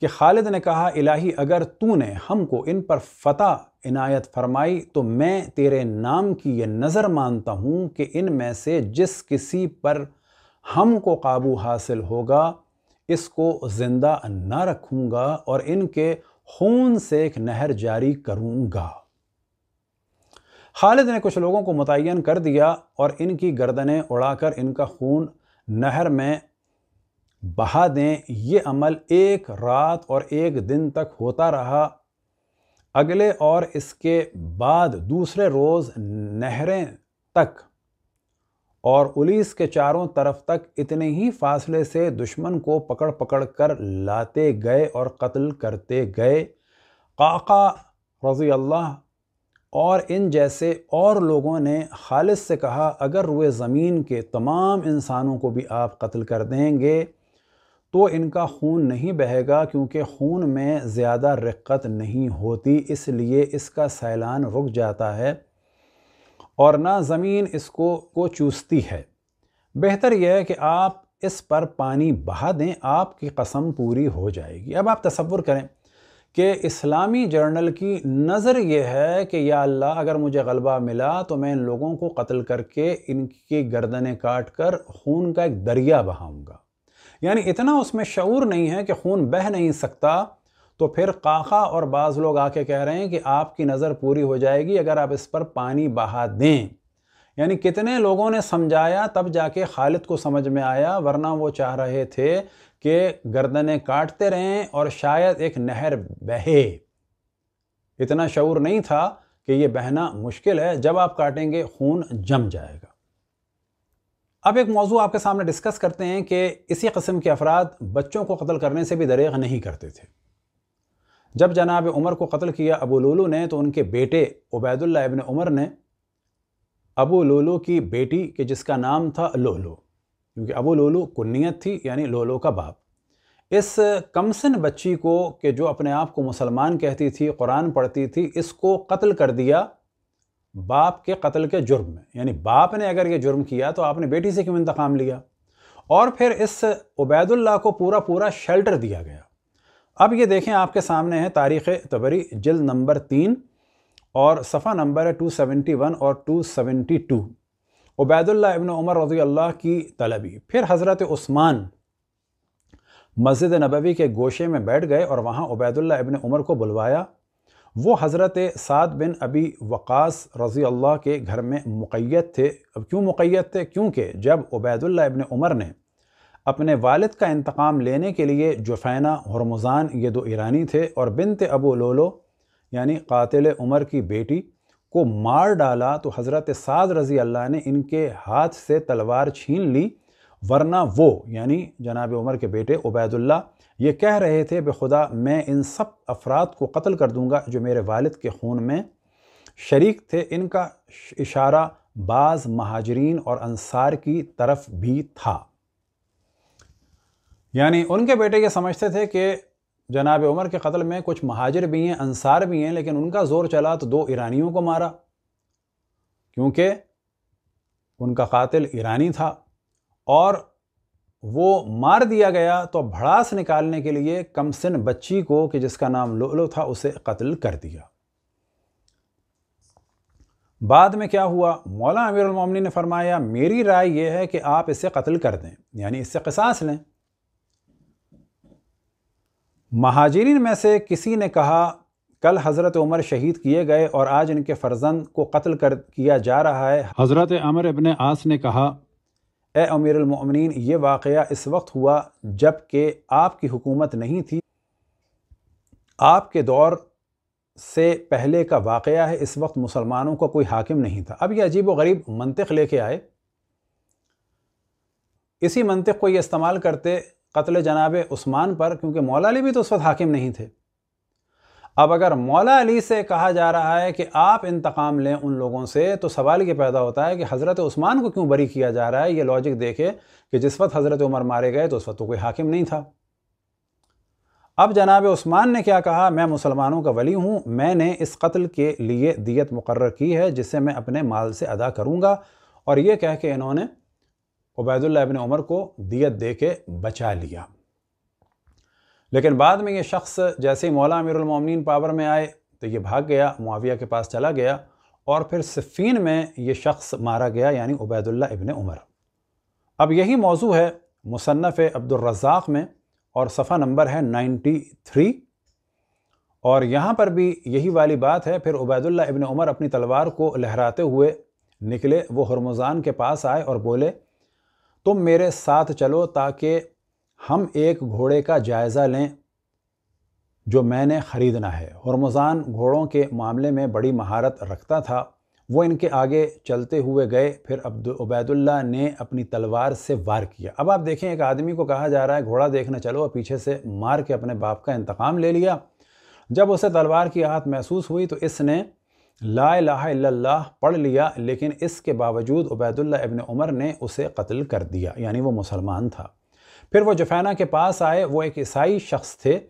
कि खालिद ने कहा इलाही अगर तूने हमको इन पर फतह इनायत फरमाई तो मैं तेरे नाम की ये नज़र मानता हूँ कि इन में से जिस किसी पर हमको काबू हासिल होगा इसको ज़िंदा ना रखूँगा और इनके खून से एक नहर जारी करूँगा खालिद ने कुछ लोगों को मुतन कर दिया और इनकी गर्दनें उड़ाकर इनका खून नहर में बहा दें ये अमल एक रात और एक दिन तक होता रहा अगले और इसके बाद दूसरे रोज़ नहरें तक और पुलिस के चारों तरफ तक इतने ही फासले से दुश्मन को पकड़ पकड़ कर लाते गए और कत्ल करते गए काका रज़ी अल्लाह और इन जैसे और लोगों ने खालिद से कहा अगर रुए ज़मीन के तमाम इंसानों को भी आप कत्ल कर देंगे तो इनका खून नहीं बहेगा क्योंकि खून में ज़्यादा रिक्क़त नहीं होती इसलिए इसका सैलान रुक जाता है और ना ज़मीन इसको को चूसती है बेहतर यह है कि आप इस पर पानी बहा दें आपकी कसम पूरी हो जाएगी अब आप तस्वुर करें कि इस्लामी जर्नल की नज़र यह है कि या अल्लाह अगर मुझे गलबा मिला तो मैं इन लोगों को कत्ल करके इनकी गर्दनें काट कर खून का एक दरिया बहाऊँगा यानी इतना उसमें शूर नहीं है कि खून बह नहीं सकता तो फिर काका और बाज़ लोग आके कह रहे हैं कि आपकी नज़र पूरी हो जाएगी अगर आप इस पर पानी बहा दें यानी कितने लोगों ने समझाया तब जाके खालिद को समझ में आया वरना वो चाह रहे थे कि गर्दनें काटते रहें और शायद एक नहर बहे इतना शूर नहीं था कि ये बहना मुश्किल है जब आप काटेंगे खून जम जाएगा अब एक मौजू आपके सामने डिस्कस करते हैं कि इसी कस्म के अफराद बच्चों को कत्ल करने से भी दरेग नहीं करते थे जब जनाब उमर को कत्ल किया अबू लूलू ने तो उनके बेटे उबैदुल्ला इबन उमर ने अबू लोलो की बेटी के जिसका नाम था लोलो क्योंकि अबू लोलो कुन्नीत थी यानी लोलो का बाप इस कमसन बच्ची को कि जो अपने आप को मुसलमान कहती थी कुरान पढ़ती थी इसको कत्ल कर दिया बाप के कत्ल के जुर्म में यानी बाप ने अगर ये जुर्म किया तो आपने बेटी से क्यों इंतकाम लिया और फिर इस उबैदुल्ला को पूरा पूरा शेल्टर दिया गया अब ये देखें आपके सामने है तारीख़ तबरी जल्द नंबर तीन और सफ़ा नंबर है 271 और 272 उबैदुल्ला इबन उमर रजी अल्लाह की तलबी फिर हज़रत उस्मान मस्जिद नबवी के गोशे में बैठ गए और वहाँ उबैदुल्ला इबन उमर को बुलवाया वो हज़रत साद बिन अबी वक़ास रज़ी अल्लाह के घर में मुक़ैद थे अब क्यों मुक़ैद थे क्योंकि जब उबैदुल्ला इबन उमर ने अपने वालिद का इंतकाम लेने के लिए जुफैना हरमज़ान ये दो ईरानी थे और बिनते अबू लोलो यानी कातिल उमर की बेटी को मार डाला तो हज़रत साद रज़ी अल्लाह ने इनके हाथ से तलवार छीन ली वरना वो यानी जनाब उमर के बेटे उबैदुल्ला ये कह रहे थे बेखुदा मैं इन सब अफराद को कत्ल कर दूंगा जो मेरे वालिद के खून में शरीक थे इनका इशारा बाज़ महाजरीन और अंसार की तरफ भी था यानी उनके बेटे ये समझते थे कि जनाब उमर के कत्ल में कुछ महाजर भी हैं अंसार भी हैं लेकिन उनका ज़ोर चला तो दो ईरानियों को मारा क्योंकि उनका कातिल ईरानी था और वो मार दिया गया तो भड़ास निकालने के लिए कमसिन बच्ची को कि जिसका नाम लोलो था उसे कत्ल कर दिया बाद में क्या हुआ मौला अमीर ने फरमाया मेरी राय यह है कि आप इसे कत्ल कर दें यानी इससे कसास लें महाजरीन में से किसी ने कहा कल हज़रत उमर शहीद किए गए और आज इनके फर्जंद को कत्ल कर किया जा रहा है हज़रत अमर इबन आस ने कहा ए अमीरमिन ये वाक़ इस वक्त हुआ जबकि आपकी हुकूमत नहीं थी आपके दौर से पहले का वाक़ है इस वक्त मुसलमानों का को कोई हाकिम नहीं था अब यह अजीब व गरीब मंतक लेके आए इसी मंतक को ये इस्तेमाल करते कत्ल जनाब उस्मान पर क्योंकि मौला अली भी तो उस वक्त हाकिम नहीं थे अब अगर मौला अली से कहा जा रहा है कि आप इंतकाम लें उन लोगों से तो सवाल ये पैदा होता है कि हज़रत उस्मान को क्यों बरी किया जा रहा है ये लॉजिक देखे कि जिस वक्त हज़रत उमर मारे गए तो उस वक्त तो कोई हाकिम नहीं था अब जनाब उस्मान ने क्या कहा मैं मुसलमानों का वली हूँ मैंने इस कत्ल के लिए दियत मुकर की है जिसे मैं अपने माल से अदा करूँगा और ये कह के इन्होंने उबैदुल्ला इबन उमर को दियत दे के बचा लिया लेकिन बाद में ये शख्स जैसे ही मौला अमीरमिन पावर में आए तो ये भाग गया मुआविया के पास चला गया और फिर सिफ़ीन में ये शख्स मारा गया यानी उबैदुल्ला इबन उमर अब यही मौजू है मुसनफ़ अब्दुलरज़ाक में और सफ़ा नंबर है नाइन्टी थ्री और यहाँ पर भी यही वाली बात है फिर उबैदुल्ला इबन उमर अपनी तलवार को लहराते हुए निकले वो हरमज़ान के पास आए और बोले तुम मेरे साथ चलो ताकि हम एक घोड़े का जायज़ा लें जो मैंने ख़रीदना है हरमज़ान घोड़ों के मामले में बड़ी महारत रखता था वो इनके आगे चलते हुए गए फिर अब्दुलबैदुल्ला ने अपनी तलवार से वार किया अब आप देखें एक आदमी को कहा जा रहा है घोड़ा देखने चलो और पीछे से मार के अपने बाप का इंतकाम ले लिया जब उसे तलवार की आहत महसूस हुई तो इसने ला इलाहा पढ़ लिया लेकिन इसके बावजूद उबैदुल्ला इबन उमर ने उसे कत्ल कर दिया यानी वो मुसलमान था फिर वो जफैना के पास आए वो एक ईसाई शख्स थे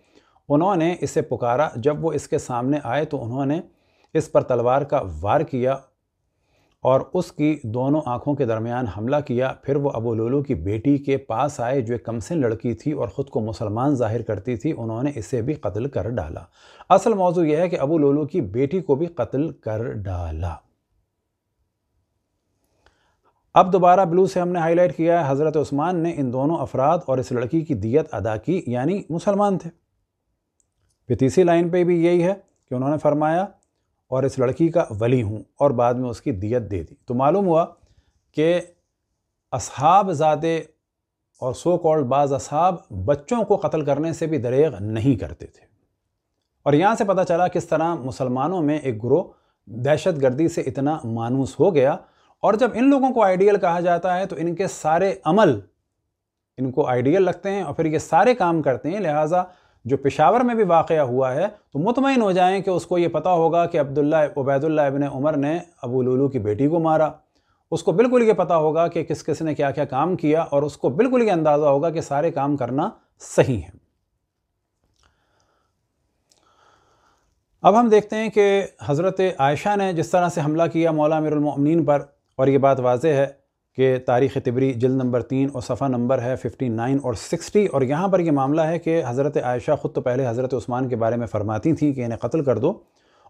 उन्होंने इसे पुकारा जब वो इसके सामने आए तो उन्होंने इस पर तलवार का वार किया और उसकी दोनों आंखों के दरमियान हमला किया फिर वो अबू लोलू की बेटी के पास आए जो एक कमसिन लड़की थी और ख़ुद को मुसलमान जाहिर करती थी उन्होंने इसे भी कत्ल कर डाला असल मौजू यह है कि अबू लोलू की बेटी को भी कत्ल कर डाला अब दोबारा ब्लू से हमने हाईलाइट किया है हज़रत उस्मान ने इन दोनों अफराद और इस लड़की की दियत अदा की यानी मुसलमान थे फिर तीसरी लाइन पर भी यही है कि उन्होंने फरमाया और इस लड़की का वली हूँ और बाद में उसकी दियत दे दी तो मालूम हुआ कि असहाब ज़ादे और सो कॉल्ड बाज़ असहाब बच्चों को कत्ल करने से भी दरेग नहीं करते थे और यहाँ से पता चला किस तरह मुसलमानों में एक ग्रोह दहशत गर्दी से इतना मानूस हो गया और जब इन लोगों को आइडियल कहा जाता है तो इनके सारे अमल इनको आइडियल लगते हैं और फिर ये सारे काम करते हैं लिहाजा जो पेशावर में भी वाक़ हुआ है तो मुतमिन हो जाएँ कि उसको ये पता होगा कि अब्दुल्ला उबैदुल्ला इबन उमर ने अबू की बेटी को मारा उसको बिल्कुल ये पता होगा कि किस किस ने क्या क्या काम किया और उसको बिल्कुल ये अंदाज़ा होगा कि सारे काम करना सही है अब हम देखते हैं कि हज़रत आयशा ने जिस तरह से हमला किया मौला मिरमिन पर और ये बात वाज है कि तारीख़ तबरी जल्द नंबर तीन और सफ़ा नंबर है फ़िफ्टी नाइन और सिक्सटी और यहाँ पर यह मामला है कि हज़रत आयशा ख़ुद तो पहले हज़रत उस्मान के बारे में फ़रमाती थी कि इन्हें कत्ल कर दो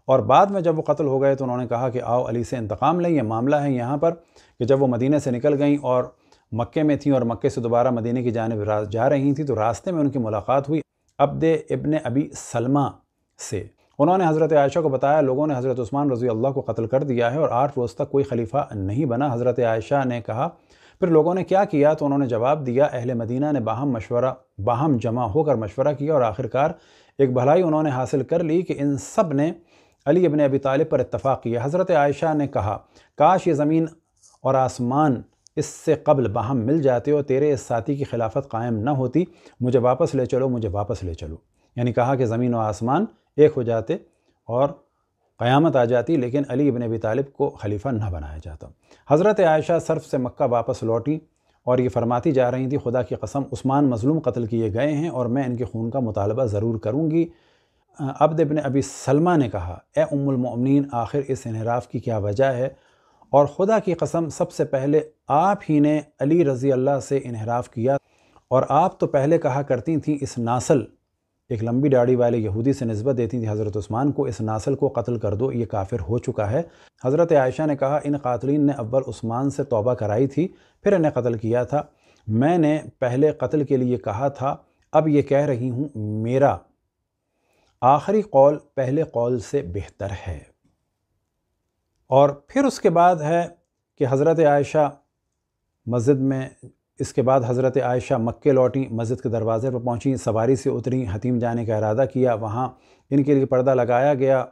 और बाद में जब वो कत्ल हो गए तो उन्होंने कहा कि आओ अली से इंतकाम लें यह मामला है यहाँ पर कि जब वो मदीने से निकल गई और मक्के में थी और मक्के से दोबारा मदीने की जानब जा रही थी तो रास्ते में उनकी मुलाकात हुई अब्द इबन अबी सलमा से उन्होंने हज़रत आयशा को बताया लोगों ने हज़रत उस्मान रज़ी अल्लाह को कत्ल कर दिया है और आठ रोज़ तक कोई खलीफा नहीं बना हज़रत आयशा ने कहा फिर लोगों ने क्या किया तो उन्होंने जवाब दिया अहल मदीना ने बाहम मशवरा बाहम जमा होकर मशवरा किया और आखिरकार एक भलाई उन्होंने हासिल कर ली कि इन सब ने अली अबन अबी तालिब पर इतफ़ाक़ किया हज़रत आयशा ने कहा काश ये ज़मीन और आसमान इससे कबल बाहम मिल जाते और तेरे इस साथी की खिलाफत कायम न होती मुझे वापस ले चलो मुझे वापस ले चलो यानी कहा कि ज़मीन और आसमान एक हो जाते और क़यामत आ जाती लेकिन अली इबन अबी तालिब को खलीफा न बनाया जाता हज़रत आयशा सर्फ से मक्का वापस लौटी और ये फरमाती जा रही थी खुदा की कसम उस्मान मज़लूम कत्ल किए गए हैं और मैं इनके खून का मुतालबा ज़रूर करूँगी अब्द इबन अबी सलमा ने कहा ए उमुलमिन आखिर इस इनहराफ़ की क्या वजह है और ख़ुदा की कसम सबसे पहले आप ही ने अली रज़ी अल्लाह से इनहराफ़ किया और आप तो पहले कहा करती थी इस नासल एक लंबी दाढ़ी वाले यहूदी से नस्बत देती थी हज़रत उस्मान को इस नासल को कत्ल कर दो ये काफिर हो चुका है हज़रत आयशा ने कहा इन कातलिन ने अव्वल उस्मान से तौबा कराई थी फिर इन्हें कत्ल किया था मैंने पहले कत्ल के लिए कहा था अब ये कह रही हूँ मेरा आखिरी कौल पहले कौल से बेहतर है और फिर उसके बाद है कि हज़रत आयशा मस्जिद में इसके बाद हज़रत आयशा मक्के लौटी मस्जिद के दरवाज़े पर पहुंची सवारी से उतरी हतीम जाने का इरादा किया वहाँ इनके लिए पर्दा लगाया गया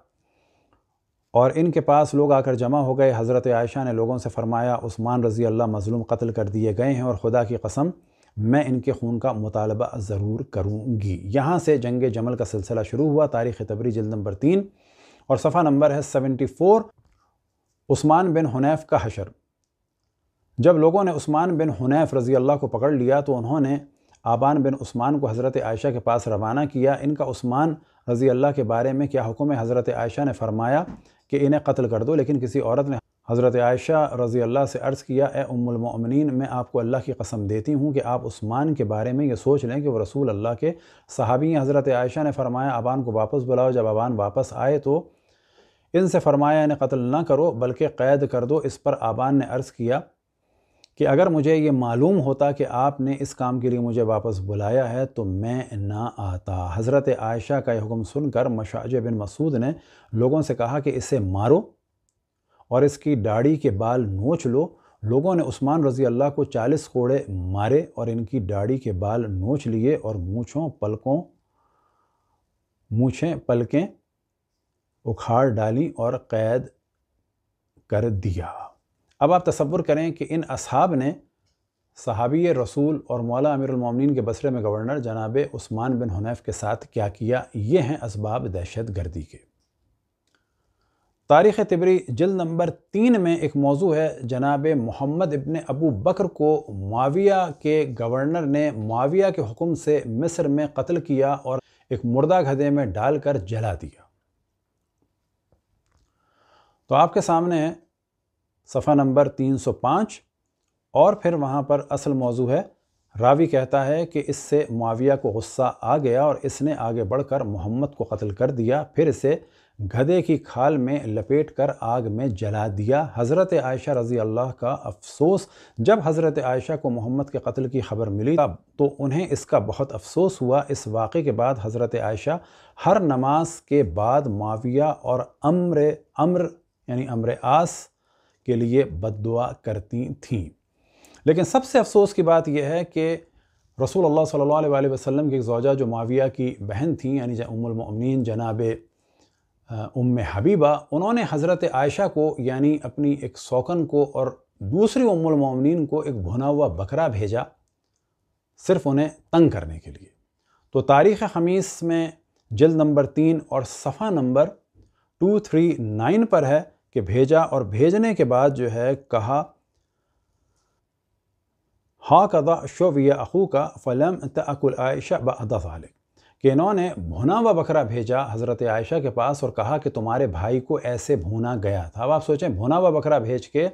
और इनके पास लोग आकर जमा हो गए हज़रत आयशा ने लोगों से फ़रमाया उस्मान रज़ी अल्लाह मज़लूम कत्ल कर दिए गए हैं और ख़ुदा की कसम मैं इनके खून का मुतालबा ज़रूर करूँगी यहाँ से जंग जमल का सिलसिला शुरू हुआ तारीख़ तबरी जल्द नंबर तीन और सफ़ा नंबर है सेवेंटी फ़ोर उस्मान बिन हुनैफ का हशर जब लोगों ने उस्मान बिन हुनैफ रज़ी अल्लाह को पकड़ लिया तो उन्होंने आबान बिन उस्मान को हज़रत आयशा के पास रवाना किया इनका उस्मान रज़ी अल्लाह के बारे में क्या हुक्म है हज़रत आयशा ने फरमाया कि इन्हें कत्ल कर दो लेकिन किसी औरत ने हज़रत आयशा रज़ी अल्लाह से अर्ज़ किया ए उम्मिन मैं आपको अल्लाह की कसम देती हूँ कि आप उस्मान के बारे में ये सोच लें कि वो रसूल अल्लाह के सहाबी हैं हज़रत आयशा ने फ़रमाया आबान को वापस बुलाओ जब आबान वापस आए तो इनसे फ़रमाया इन्हें कत्ल ना करो बल्कि क़ैद कर दो इस पर आबान ने अर्ज़ किया कि अगर मुझे ये मालूम होता कि आपने इस काम के लिए मुझे वापस बुलाया है तो मैं ना आता हज़रत आयशा का यह हुक्म सुनकर मशाज बिन मसूद ने लोगों से कहा कि इसे मारो और इसकी दाढ़ी के बाल नोच लो लोगों ने उस्मान रज़ी अल्लाह को चालीस कोड़े मारे और इनकी दाढ़ी के बाल नोच लिए और मूछों पलकों मूछें पलकें उखाड़ डाली और क़ैद कर दिया अब आप तस्वुर करें कि इन असहाब ने सहाबी रसूल और मौला अमीरमिन के बसरे में गवर्नर जनाब उस्मान बिन हनैफ के साथ क्या किया ये हैं इसबाब दहशत गर्दी के तारीख़ तिबरी जल नंबर तीन में एक मौजू है जनाब मोहम्मद इबन अबू बकर को माविया के गवर्नर ने माविया के हुक्म से मिस्र में कत्ल किया और एक मुर्दा गधे में डालकर जला दिया तो आपके सामने सफ़ा नंबर तीन सौ पाँच और फिर वहाँ पर असल मौजू है रावी कहता है कि इससे माविया को गुस्सा आ गया और इसने आगे बढ़ कर मोहम्मद को कत्ल कर दिया फिर इसे गधे की खाल में लपेट कर आग में जला दिया हज़रत आयशा रज़ी अल्लाह का अफसोस जब हज़रत आयशा को मोहम्मद के कत्ल की खबर मिली तब तो उन्हें इसका बहुत अफसोस हुआ इस वाक़े के बाद हज़रत आयशा हर नमाज के बाद माविया और अम्र अम्र यानी अम्र आस के लिए बददुआ करती थीं लेकिन सबसे अफसोस की बात यह है कि रसूल अल्लाह सल्लल्लाहु अलैहि वसल्लम की एक जोजा जो माविया की बहन थी यानी उमुलमिन जनाब उम हबीबा उन्होंने हज़रत आयशा को यानी अपनी एक सौकन को और दूसरी उमुलमिन को एक भुना हुआ बकरा भेजा सिर्फ़ उन्हें तंग करने के लिए तो तारीख़ हमीस में जल्द नंबर तीन और सफ़ा नंबर टू थ्री नाइन पर है कि भेजा और भेजने के बाद जो है कहा हा कदा या अखू का फ़लम तकुल आयशा बदफ़ाल कि इन्होंने भुना व बकरा भेजा हज़रत आयशा के पास और कहा कि तुम्हारे भाई को ऐसे भुना गया था अब आप सोचें भुना व बकरा भेज के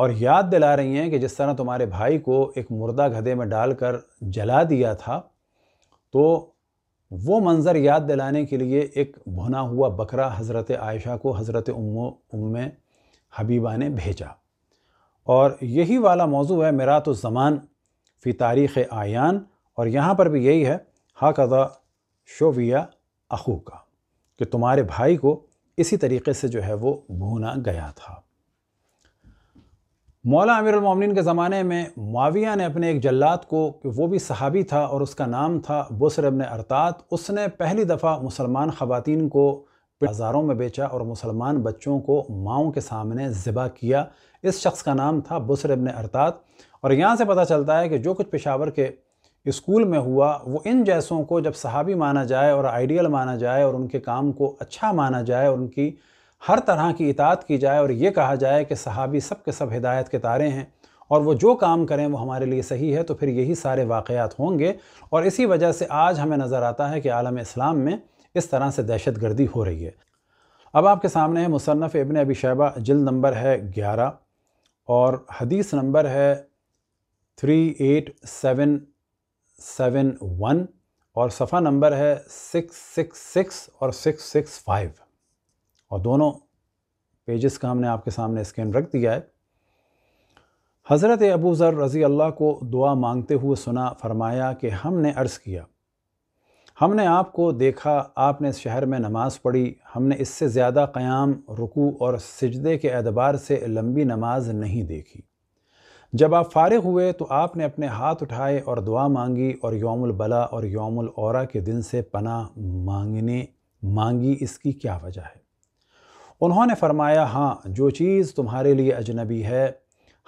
और याद दिला रही हैं कि जिस तरह तुम्हारे भाई को एक मुर्दा गधे में डालकर जला दिया था तो वो मंज़र याद दिलाने के लिए एक भुना हुआ बकरा हज़रत आयशा को हज़रत उम उम्म हबीबा ने भेजा और यही वाला मौजू है मेरा तो ज़मान फ़ी तारीख़ आयान और यहाँ पर भी यही है हाकदा शोविया अखू का कि तुम्हारे भाई को इसी तरीके से जो है वो भूना गया था मौला अमीर उलमिन के ज़माने में माविया ने अपने एक जल्लाद को कि वो भी सहाबी था और उसका नाम था बसर अबन अरतात उसने पहली दफ़ा मुसलमान ख़वान को बाज़ारों में बेचा और मुसलमान बच्चों को माओ के सामने ज़िबा किया इस शख्स का नाम था बसर अबन अरतात और यहाँ से पता चलता है कि जो कुछ पेशावर के स्कूल में हुआ वो इन जैसों को जब सहाबी माना जाए और आइडियल माना जाए और उनके काम को अच्छा माना जाए और उनकी हर तरह की इतात की जाए और ये कहा जाए कि सहाबी सब के सब हिदायत के तारे हैं और वो जो काम करें वो हमारे लिए सही है तो फिर यही सारे वाक़ात होंगे और इसी वजह से आज हमें नज़र आता है कि आलम इस्लाम में इस तरह से दहशत गर्दी हो रही है अब आपके सामने है मुसनफ़ इबन अबी शैबा जल्द नंबर है ग्यारह और हदीस नंबर है three eight seven seven one और सफ़ा नंबर है सिक्स सिक्स सिक्स और सिक्स सिक्स फाइव और दोनों पेजेस का हमने आपके सामने स्कैन रख दिया है हज़रत अबू ज़र रज़ी अल्लाह को दुआ मांगते हुए सुना फरमाया कि हमने अर्ज़ किया हमने आपको देखा आपने शहर में नमाज़ पढ़ी हमने इससे ज़्यादा क़याम रुकू और सजदे के एतबार से लंबी नमाज नहीं देखी जब आप फारग हुए तो आपने अपने हाथ उठाए और दुआ मांगी और योमुलबला और यौमुल औरा के दिन से पना मांगने मांगी इसकी क्या वजह है उन्होंने फरमाया हाँ जो चीज़ तुम्हारे लिए अजनबी है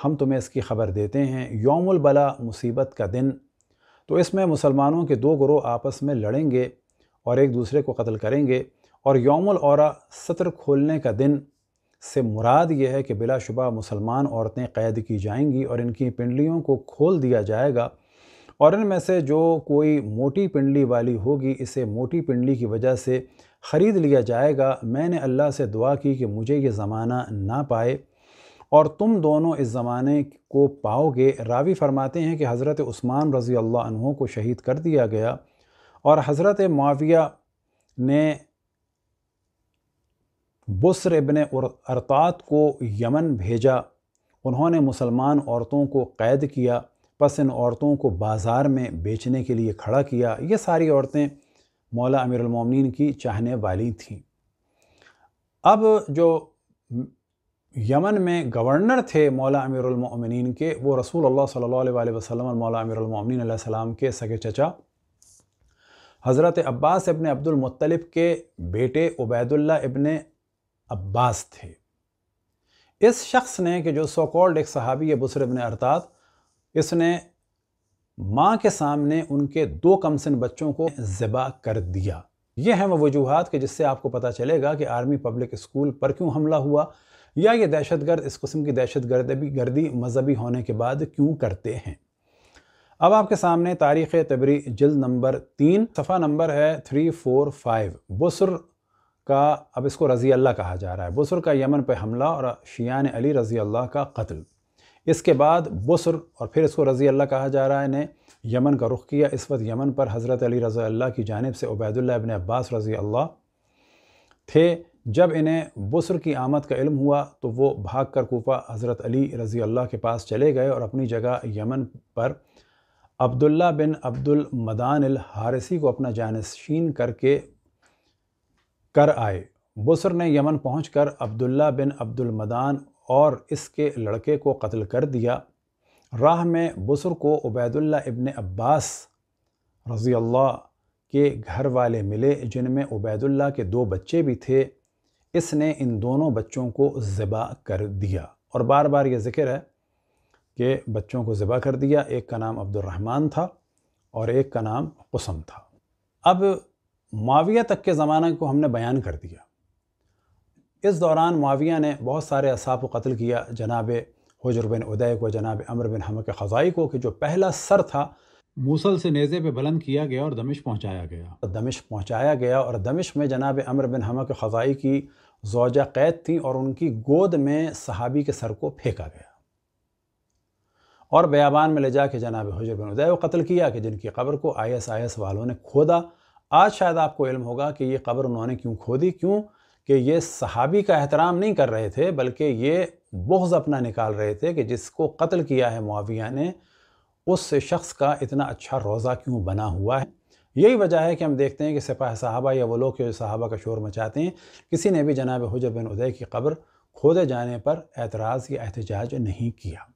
हम तुम्हें इसकी ख़बर देते हैं योमुल बला मुसीबत का दिन तो इसमें मुसलमानों के दो ग्रोह आपस में लड़ेंगे और एक दूसरे को कत्ल करेंगे और योमुल और सत्र खोलने का दिन से मुराद ये है कि बिलाशुबा मुसलमान औरतें कैद की जाएंगी और इनकी पिंडलियों को खोल दिया जाएगा और इनमें से जो कोई मोटी पिंडली वाली होगी इसे मोटी पिंडली की वजह से ख़रीद लिया जाएगा मैंने अल्लाह से दुआ की कि मुझे ये ज़माना ना पाए और तुम दोनों इस ज़माने को पाओगे रावी फरमाते हैं कि हज़रत उस्मान रज़ी अल्लाह को शहीद कर दिया गया और हज़रत माविया ने बसर इबन अरतात को यमन भेजा उन्होंने मुसलमान औरतों को कैद किया बस इन औरतों को बाज़ार में बेचने के लिए खड़ा किया ये सारी औरतें मौला अमीरमिन की चाहने वाली थी अब जो यमन में गवर्नर थे मौला अमीरमिन के वो रसूल अल्लाह सल्लल्लाहु अलैहि वसल्लम और मौला अमीरमिन सलाम के सगे चचा हज़रत अब्बास इबन अब्दुलमतलब के बेटे उबैदुल्ला इबन अब्बास थे इस शख्स ने कि जो सोकॉल्ड एक सहाबी है बुसर इबन इसने माँ के सामने उनके दो कमसिन बच्चों को ज़बा कर दिया ये हैं वह वजूहत कि जिससे आपको पता चलेगा कि आर्मी पब्लिक स्कूल पर क्यों हमला हुआ या ये दहशत गर्द इस कस्म की दहशत गर्दी गर्दी मजहबी होने के बाद क्यों करते हैं अब आपके सामने तारीख़ तबरी जल्द नंबर तीन सफ़ा नंबर है थ्री फोर फाइव बसर का अब इसको रज़ी अल्लाह कहा जा रहा है बसर का यमन पर हमला और शियान अली रज़ी अल्लाह का कत्ल इसके बाद बसर और फिर इसको रज़ी अल्लाह कहा जा रहा है ने यमन का रुख किया इस वक्त यमन पर हज़रत अली रज़ी अल्लाह की जानब से उबैदुल्ला अबन अब्बास रज़ी अल्लाह थे जब इन्हें बसर की आमद का इल्म हुआ तो वो भाग कर कोफा हज़रत अली रज़ी अल्लाह के पास चले गए और अपनी जगह यमन पर अब्दुल्ला बिन अब्दुल मदान अल हारसी को अपना जानशीन करके कर आए बसर ने यमन पहुँच कर अब्दुल्ला बिन अब्दुल मदान और इसके लड़के को कत्ल कर दिया राह में बसर को उबैदुल्ला इबन अब्बास रज़ी अल्लाह के घर वाले मिले जिनमें उबैदुल्ला के दो बच्चे भी थे इसने इन दोनों बच्चों को बा कर दिया और बार बार ये ज़िक्र है कि बच्चों को बा कर दिया एक का नाम अब्दुलरहमान था और एक का नाम कसम था अब माविया तक के ज़माने को हमने बयान कर दिया इस दौरान माविया ने बहुत सारे असाब को कत्ल किया जनाब हजर बिन उदय को जनाब अमर बिन हमक ख़ज़ाई को कि जो पहला सर था मूसल से नेज़े पे बुलंद किया गया और दमिश पहुंचाया गया दमिश पहुंचाया गया और दमिश में जनाब अमर बिन के ख़ज़ाई की जोजा कैद थी और उनकी गोद में सहाबी के सर को फेंका गया और बयाबान में ले जाके जनाब हजर बिन उदय को कत्ल किया कि जिनकी कब्र को आई एस आई एस वालों ने खोदा आज शायद आपको इल्म होगा कि ये कब्र उन्होंने क्यों खोदी क्यों कि ये सहाबी का एहतराम नहीं कर रहे थे बल्कि ये बोझ अपना निकाल रहे थे कि जिसको कत्ल किया है मुआविया ने उस शख्स का इतना अच्छा रोज़ा क्यों बना हुआ है यही वजह है कि हम देखते हैं कि सिपाह साहबा या वो लोग जो साहबा का शोर मचाते हैं किसी ने भी जनाब हजर बिन उदय की कब्र खोदे जाने पर एतराज़ या एहतजाज नहीं किया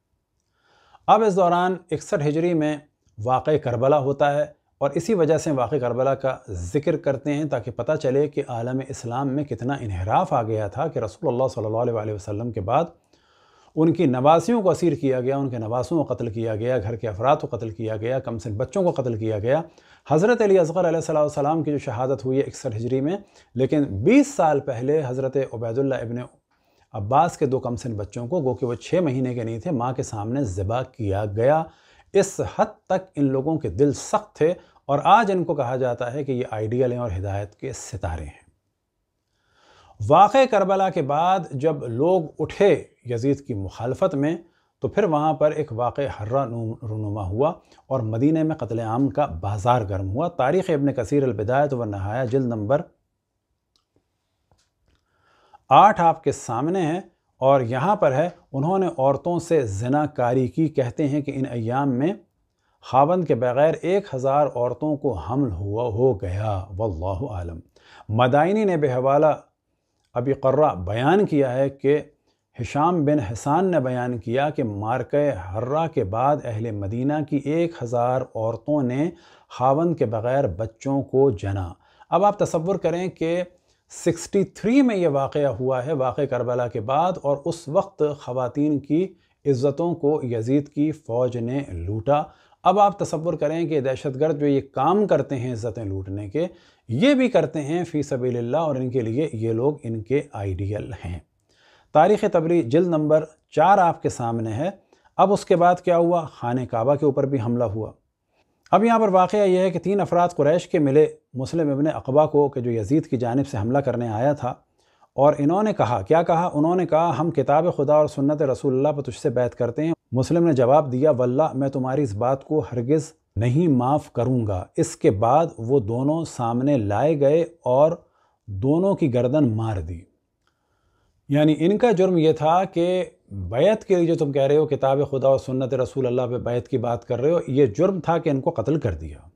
अब इस दौरान इकसठ हिजरी में वाक़ करबला होता है और इसी वजह से वाक़ करबला का ज़िक्र करते हैं ताकि पता चले कि आलम इस्लाम में कितना इनहराफ आ गया था कि रसूल सल्ला वसम के बाद उनकी नवासियों को असीर किया गया उनके नवासों को कत्ल किया गया घर के अफराद को कत्ल किया गया कम से बच्चों को कत्ल किया गया हज़रत अली असगर सलाम की जो शहादत हुई है इकसर हिजरी में लेकिन बीस साल पहले हज़रत उबैदुल्ला इबन अब्बास के दो कमसिन बच्चों को गो कि वो छः महीने के नहीं थे माँ के सामने ज़िबा किया गया इस हद तक इन लोगों के दिल सख्त थे और आज इनको कहा जाता है कि ये आइडियल हैं और हिदायत के सितारे हैं वाक़ करबला के बाद जब लोग उठे यजीद की मुखालफत में तो फिर वहाँ पर एक वाक़ हर्रा रनुमा हुआ और मदीने में कत्ल आम का बाज़ार गर्म हुआ तारीख़ अबन कसर अलबिदायत व नहाया जल्द नंबर आठ आपके सामने हैं और यहाँ पर है उन्होंने औरतों से जनाकारी की कहते हैं कि इन अयाम में खावंद के बग़ैर एक हज़ार औरतों को हमल हुआ हो गया वल्लाहु आलम मदाइनी ने बेहवाला अभी कर्रा बयान किया है कि हिशाम बिन हसान ने बयान किया कि मार्क हर्रा के बाद अहल मदीना की एक हज़ार औरतों ने खावंद के बग़ैर बच्चों को जना अब आप तस्वुर करें कि 63 में ये वाक़ हुआ है वाक़ करबला के बाद और उस वक्त ख़वान की इज़्ज़तों को यजीद की फ़ौज ने लूटा अब आप तस्वुर करें कि दहशत गर्द जो ये काम करते हैं इज़्ज़तें लूटने के ये भी करते हैं फ़ी सबील और इनके लिए ये लोग इनके आइडियल हैं तारीख़ तबरी जल्द नंबर चार आपके सामने है अब उसके बाद क्या हुआ खान काबा के ऊपर भी हमला हुआ अब यहाँ पर वाक़ यह है कि तीन अफराद कुरैश के मिले मुस्लिम इबन अकबा को कि जो यजीद की जानब से हमला करने आया था और इन्होंने कहा क्या कहा उन्होंने कहा हम किताब खुदा और सुन्नत रसूल पर तुझसे बैत करते हैं मुस्लिम ने जवाब दिया वल्ला मैं तुम्हारी इस बात को हरगज़ नहीं माफ़ करूँगा इसके बाद वो दोनों सामने लाए गए और दोनों की गर्दन मार दी यानी इनका जुर्म यह था कि बैत के लिए जो तुम कह रहे हो किताब खुदा और सुन्नत रसूल अल्लाह पे बैत की बात कर रहे हो ये जुर्म था कि इनको कत्ल कर दिया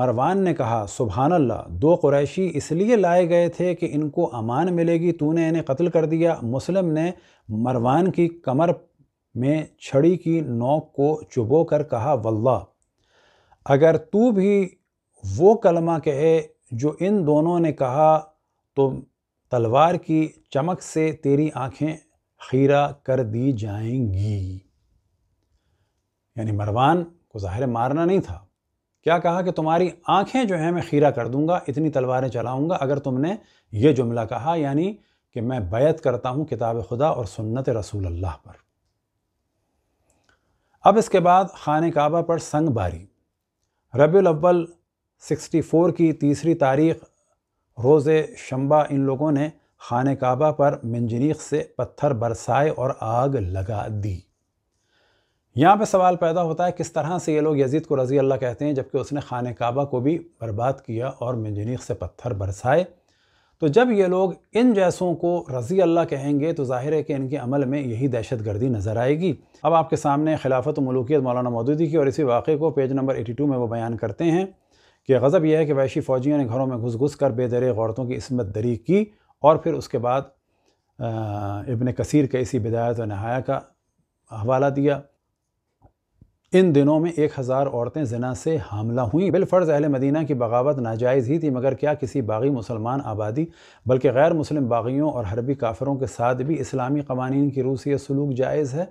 मरवान ने कहा सुबहान अल्लाह दो कुरैशी इसलिए लाए गए थे कि इनको अमान मिलेगी तूने इन्हें कत्ल कर दिया मुस्लिम ने मरवान की कमर में छड़ी की नोक को चुबो कर कहा वल्ला अगर तू भी वो कलमा कहे जो इन दोनों ने कहा तो तलवार की चमक से तेरी आँखें खीरा कर दी जाएंगी यानी मरवान को ज़ाहिर मारना नहीं था क्या कहा कि तुम्हारी आंखें जो हैं मैं खीरा कर दूंगा इतनी तलवारें चलाऊंगा अगर तुमने ये जुमला कहा यानी कि मैं बैत करता हूं किताब खुदा और सुन्नत रसूल अल्लाह पर अब इसके बाद खान काबा पर संग बारी रबी अव्वल 64 की तीसरी तारीख रोज़ शंबा इन लोगों ने खान काबा पर मंजरीक से पत्थर बरसाए और आग लगा दी यहाँ पे सवाल पैदा होता है किस तरह से ये लोग यजीद को रज़ी अल्लाह कहते हैं जबकि उसने खान काबा को भी बर्बाद किया और मंजनीक से पत्थर बरसाए तो जब ये लोग इन जैसों को रज़ी अल्लाह कहेंगे तो जाहिर है कि इनके अमल में यही दहशत गर्दी नज़र आएगी अब आपके सामने खिलाफत मलूकियत मौलाना मौदूदी की और इसी वाक़े को पेज नंबर एटी टू में वो बयान करते हैं कि गज़ब यह है कि वैशी फ़ौजियों ने घरों में घुस घुस कर बेदरे औरतों की इसमत दरी की और फिर उसके बाद इबन कसीर के इसी बिदायत व नहाया का हवाला दिया इन दिनों में एक हज़ार औरतें जना से हमला हुई बिलफ़र्ज़ अहल मदीना की बगावत नाजायज़ ही थी मगर क्या किसी बागी मुसलमान आबादी बल्कि गैर मुस्लिम बागियों और हरबी काफ़रों के साथ भी इस्लामी कवानीन की रूसी सलूक जायज़ है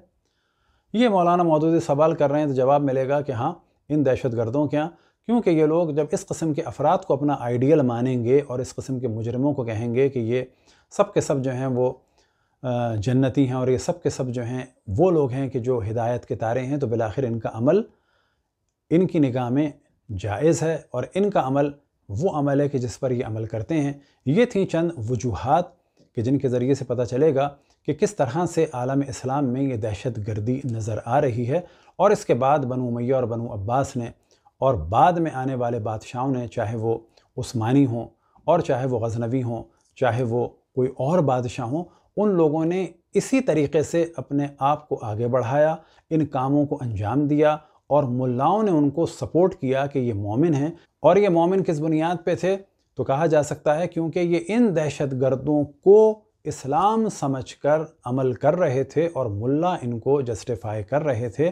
ये मौलाना मौजूद सवाल कर रहे हैं तो जवाब मिलेगा कि हाँ इन दहशत गर्दों के यहाँ क्योंकि ये लोग जब इस कस्म के अफराद को अपना आइडियल मानेंगे और इस कस्म के मुजरमों को कहेंगे कि ये सब के सब जो हैं वो जन्नती हैं और ये सब के सब जो हैं वो लोग हैं कि जो हिदायत के तारे हैं तो बिलाखिर इनका अमल इनकी निगाह में जायज़ है और इनका अमल वो अमल है कि जिस पर ये अमल करते हैं ये थी चंद वजूहत कि जिनके ज़रिए से पता चलेगा कि किस तरह से आलम इस्लाम में ये दहशत गर्दी नज़र आ रही है और इसके बाद बनु मैया और बनु अब्बास ने और बाद में आने वाले बादशाहों ने चाहे वो उस्मानी हों और चाहे वो गजनवी हों चाहे वो कोई और बादशाह हों उन लोगों ने इसी तरीके से अपने आप को आगे बढ़ाया इन कामों को अंजाम दिया और मुल्लाओं ने उनको सपोर्ट किया कि ये मोमिन हैं और ये मोमिन किस बुनियाद पे थे तो कहा जा सकता है क्योंकि ये इन दहशत गर्दों को इस्लाम समझ कर अमल कर रहे थे और मुल्ला इनको जस्टिफाई कर रहे थे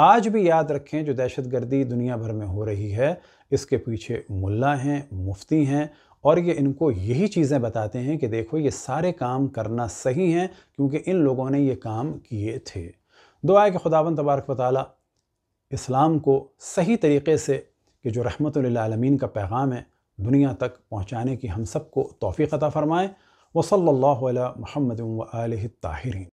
आज भी याद रखें जो दहशत गर्दी दुनिया भर में हो रही है इसके पीछे मुल्ला हैं मुफ्ती हैं और ये इनको यही चीज़ें बताते हैं कि देखो ये सारे काम करना सही हैं क्योंकि इन लोगों ने ये काम किए थे दुआ है कि खुदावन तबारक वाली इस्लाम को सही तरीके से कि जो रहमत आलमीन का पैगाम है दुनिया तक पहुँचाने की हम सब को तोफ़ी अता फ़रमाएँ वसल्ला महमद वाल ताहरीन